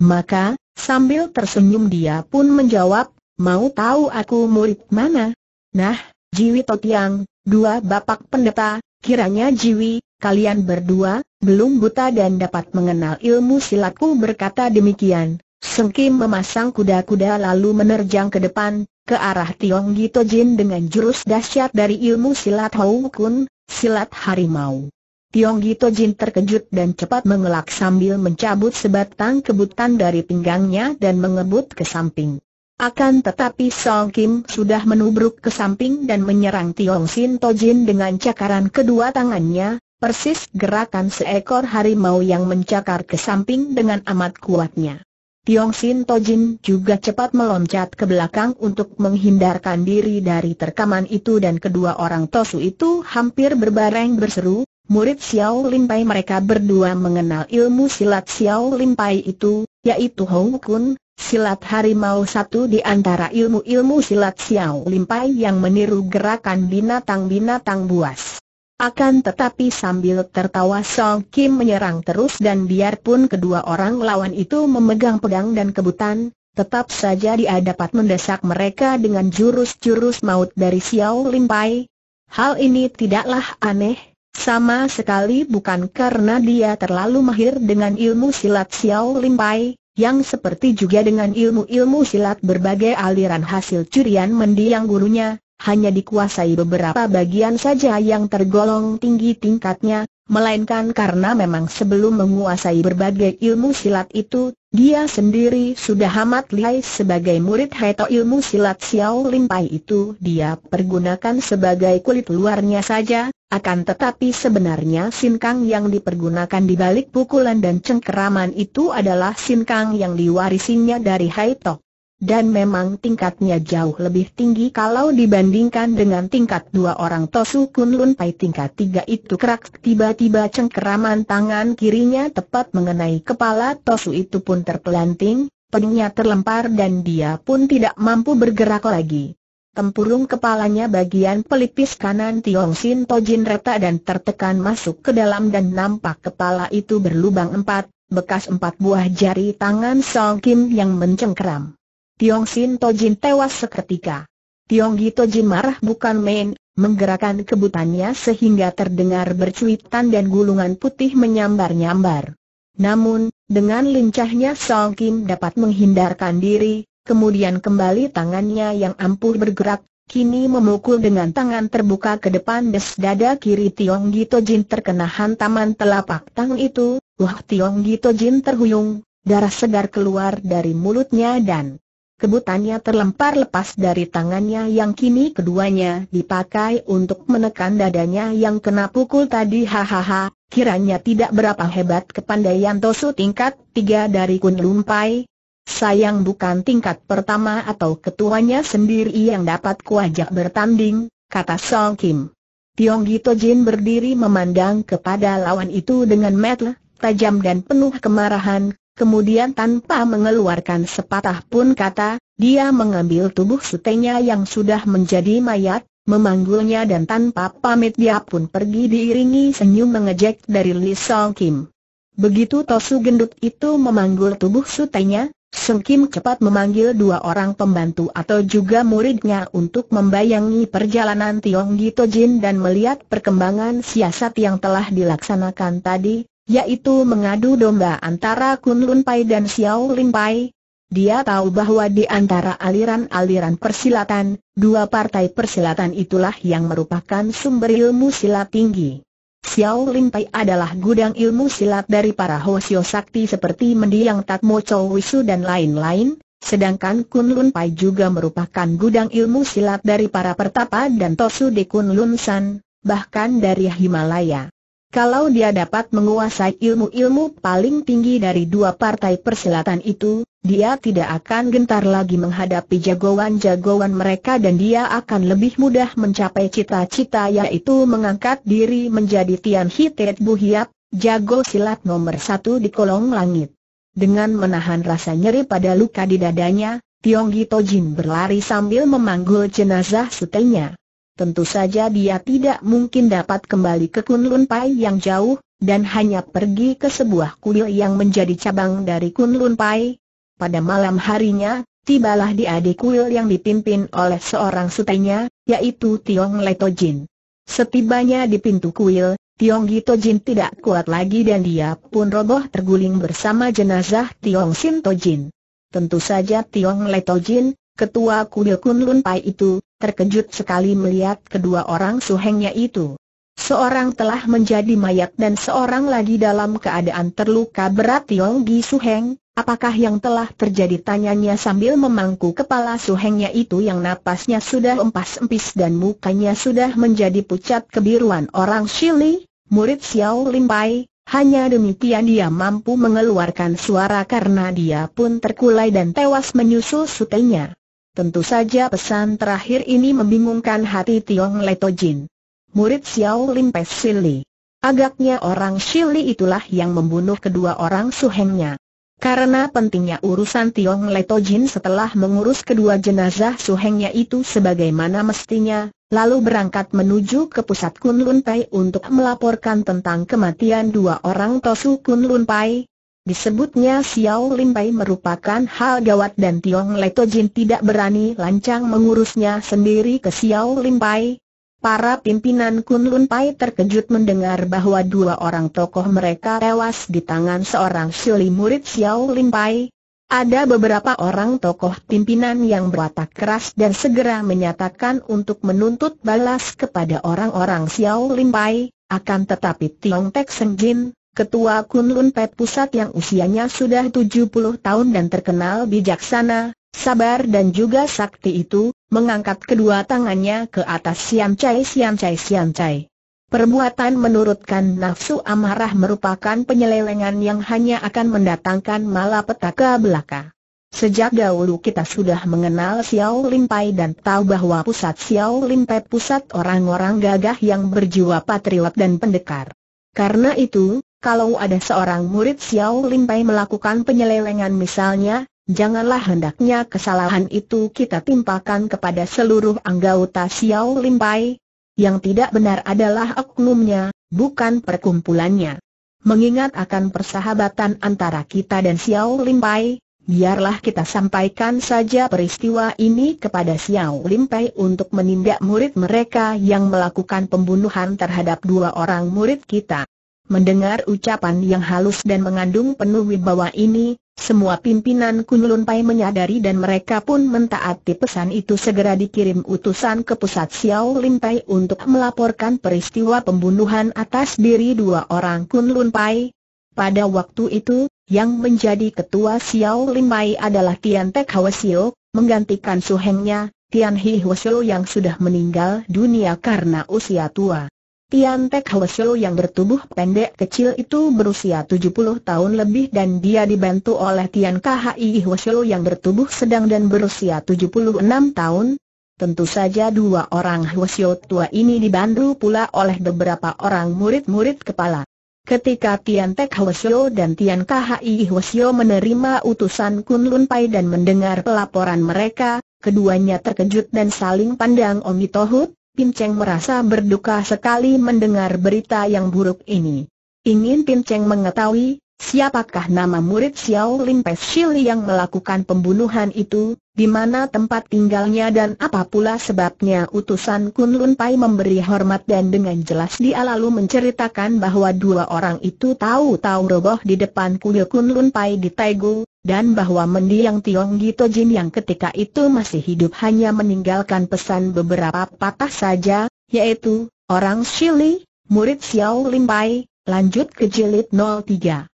[SPEAKER 1] Maka, sambil tersenyum dia pun menjawab, mau tahu aku murid mana? Nah, Jiwi Totiang, dua bapak pendeta, kiranya Jiwi, kalian berdua, belum buta dan dapat mengenal ilmu silatku berkata demikian. Seng Kim memasang kuda-kuda lalu menerjang ke depan, ke arah Tiong Gito Jin dengan jurus dahsyat dari ilmu silat Hou Kun, silat harimau. Tiong Gito Jin terkejut dan cepat mengelak sambil mencabut sebatang kebutan dari pinggangnya dan mengebut ke samping. Akan tetapi Song Kim sudah menubruk ke samping dan menyerang Tiong Sin Tojin dengan cakaran kedua tangannya, persis gerakan seekor harimau yang mencakar ke samping dengan amat kuatnya. Tiong Sin Tojin juga cepat meloncat ke belakang untuk menghindarkan diri dari terkaman itu dan kedua orang Tosu itu hampir berbareng berseru, murid Xiao Lin Pai mereka berdua mengenal ilmu silat Xiao Lin Pai itu, yaitu Hong Kun, Silat harimau satu di antara ilmu-ilmu silat Xiao Limpai yang meniru gerakan binatang-binatang buas. Akan tetapi sambil tertawa Song Kim menyerang terus dan biarpun kedua orang lawan itu memegang pedang dan kebutan, tetap saja dia dapat mendesak mereka dengan jurus-jurus maut dari Xiao Limpai. Hal ini tidaklah aneh, sama sekali bukan karena dia terlalu mahir dengan ilmu silat Xiao Limpai, yang seperti juga dengan ilmu-ilmu silat berbagai aliran hasil curian mendiang gurunya, hanya dikuasai beberapa bagian saja yang tergolong tinggi tingkatnya, melainkan karena memang sebelum menguasai berbagai ilmu silat itu, dia sendiri sudah amat lihai sebagai murid Heto ilmu silat Xiao Lim itu dia pergunakan sebagai kulit luarnya saja, akan tetapi sebenarnya sinkang yang dipergunakan di balik pukulan dan cengkeraman itu adalah sinkang yang diwarisinya dari Heto dan memang tingkatnya jauh lebih tinggi kalau dibandingkan dengan tingkat dua orang Tosu Kunlun Lun Pai tingkat tiga itu kerak tiba-tiba cengkeraman tangan kirinya tepat mengenai kepala Tosu itu pun terpelanting, pedingnya terlempar dan dia pun tidak mampu bergerak lagi. Tempurung kepalanya bagian pelipis kanan Tiong Sin Tojin retak dan tertekan masuk ke dalam dan nampak kepala itu berlubang empat, bekas empat buah jari tangan Song Kim yang mencengkeram. Tiong Sin Tojin tewas seketika. Tiong Gito Jin marah bukan main, menggerakkan kebutannya sehingga terdengar bercuitan dan gulungan putih menyambar-nyambar. Namun, dengan lincahnya Song Kim dapat menghindarkan diri, kemudian kembali tangannya yang ampuh bergerak, kini memukul dengan tangan terbuka ke depan des dada kiri Tiong Gito Jin terkena hantaman telapak tang itu, wah Tiong Gito Jin terhuyung, darah segar keluar dari mulutnya dan kebutannya terlempar lepas dari tangannya yang kini keduanya dipakai untuk menekan dadanya yang kena pukul tadi hahaha, kiranya tidak berapa hebat kepandaian Tosu tingkat 3 dari Kun Lumpai. Sayang bukan tingkat pertama atau ketuanya sendiri yang dapat kuajak bertanding, kata Song Kim. Tiong Gito Jin berdiri memandang kepada lawan itu dengan metel, tajam dan penuh kemarahan, Kemudian tanpa mengeluarkan sepatah pun kata, dia mengambil tubuh sutenya yang sudah menjadi mayat, memanggulnya dan tanpa pamit dia pun pergi diiringi senyum mengejek dari Lee Song Kim. Begitu Tosu gendut itu memanggul tubuh sutenya, Song Kim cepat memanggil dua orang pembantu atau juga muridnya untuk membayangi perjalanan Tiong Gito Jin dan melihat perkembangan siasat yang telah dilaksanakan tadi, yaitu mengadu domba antara Kun Lun Pai dan Xiao Lim Pai. Dia tahu bahwa di antara aliran-aliran persilatan, dua partai persilatan itulah yang merupakan sumber ilmu silat tinggi. Xiao Lim Pai adalah gudang ilmu silat dari para Hosio Sakti seperti mendiang Mo Chou Wisu dan lain-lain, sedangkan Kun Lun Pai juga merupakan gudang ilmu silat dari para pertapa dan Tosu di Kun Lun San, bahkan dari Himalaya. Kalau dia dapat menguasai ilmu-ilmu paling tinggi dari dua partai persilatan itu, dia tidak akan gentar lagi menghadapi jagoan-jagoan mereka dan dia akan lebih mudah mencapai cita-cita yaitu mengangkat diri menjadi Tian Hitet Buhiap, jago silat nomor satu di kolong langit. Dengan menahan rasa nyeri pada luka di dadanya, Tiong Tojin berlari sambil memanggul jenazah sutenya tentu saja dia tidak mungkin dapat kembali ke Kunlun Pai yang jauh, dan hanya pergi ke sebuah kuil yang menjadi cabang dari Kunlun Pai. Pada malam harinya, tibalah di adik kuil yang dipimpin oleh seorang sutenya, yaitu Tiong Leto Jin. Setibanya di pintu kuil, Tiong Gito Jin tidak kuat lagi dan dia pun roboh terguling bersama jenazah Tiong Sinto Jin. Tentu saja Tiong Leto Jin Ketua kuil Kunlun Pai itu, terkejut sekali melihat kedua orang suhengnya itu. Seorang telah menjadi mayat dan seorang lagi dalam keadaan terluka berat Yong Gi Suheng, apakah yang telah terjadi tanyanya sambil memangku kepala suhengnya itu yang napasnya sudah empas-empis dan mukanya sudah menjadi pucat kebiruan orang Shili, murid Xiao Lim Pai, hanya demikian dia mampu mengeluarkan suara karena dia pun terkulai dan tewas menyusul sutenya. Tentu saja pesan terakhir ini membingungkan hati Tiong Leto Jin. Murid Xiao Lim Pes Sili. Agaknya orang Sili itulah yang membunuh kedua orang suhengnya. Karena pentingnya urusan Tiong Leto Jin setelah mengurus kedua jenazah suhengnya itu sebagaimana mestinya, lalu berangkat menuju ke pusat Kunlun Pai untuk melaporkan tentang kematian dua orang Tosu Kunlun Pai, Disebutnya Xiao Limpai merupakan hal gawat dan Tiong Leto Jin tidak berani lancang mengurusnya sendiri ke Xiao Limpai. Para pimpinan Kun Lun Pai terkejut mendengar bahwa dua orang tokoh mereka tewas di tangan seorang suli murid Xiao Pai. Ada beberapa orang tokoh pimpinan yang berwatak keras dan segera menyatakan untuk menuntut balas kepada orang-orang Xiao Pai. akan tetapi Tiong Tek Jin. Ketua Kunlun Pet Pusat yang usianya sudah 70 tahun dan terkenal bijaksana, sabar dan juga sakti itu, mengangkat kedua tangannya ke atas Siam Chai Siam Chai Siam Chai. Perbuatan menurutkan nafsu amarah merupakan penyelewengan yang hanya akan mendatangkan malapetaka belaka. Sejak dahulu kita sudah mengenal Xiao Lin Pai dan tahu bahwa pusat Xiao Lin Pai pusat orang-orang gagah yang berjiwa patriot dan pendekar. Karena itu, kalau ada seorang murid Xiao Limpai melakukan penyelewengan misalnya, janganlah hendaknya kesalahan itu kita timpakan kepada seluruh anggota Xiao Limpai. Yang tidak benar adalah oknumnya, bukan perkumpulannya. Mengingat akan persahabatan antara kita dan Xiao Limpai, biarlah kita sampaikan saja peristiwa ini kepada Xiao Limpai untuk menindak murid mereka yang melakukan pembunuhan terhadap dua orang murid kita. Mendengar ucapan yang halus dan mengandung penuh wibawa ini, semua pimpinan Kunlun Pai menyadari dan mereka pun mentaati pesan itu segera dikirim utusan ke pusat Xiao Lin Pai untuk melaporkan peristiwa pembunuhan atas diri dua orang Kunlun Pai. Pada waktu itu, yang menjadi ketua Xiao Lin Pai adalah Tian Tek Hwasio, menggantikan suhengnya, Tian Hi Hwasio yang sudah meninggal dunia karena usia tua. Tian Tek Hwesho yang bertubuh pendek kecil itu berusia 70 tahun lebih dan dia dibantu oleh Tian Khai Hwesho yang bertubuh sedang dan berusia 76 tahun. Tentu saja dua orang Hwesho tua ini dibantu pula oleh beberapa orang murid-murid kepala. Ketika Tian Tek Hwesyo dan Tian Khai Hwasyo menerima utusan Kun Lun Pai dan mendengar pelaporan mereka, keduanya terkejut dan saling pandang Omi Tohut, Pinceng merasa berduka sekali mendengar berita yang buruk ini. Ingin Pinceng mengetahui, siapakah nama murid Xiao Lin Pei Shili yang melakukan pembunuhan itu, di mana tempat tinggalnya dan apa pula sebabnya utusan Kun Lun Pai memberi hormat dan dengan jelas dia lalu menceritakan bahwa dua orang itu tahu-tahu roboh di depan kuil Kun Lun Pai di Taigu, dan bahwa mendiang Tiong Gito Jin yang ketika itu masih hidup hanya meninggalkan pesan beberapa patah saja, yaitu, orang Shili, murid Xiao Limpai, lanjut ke jilid 03.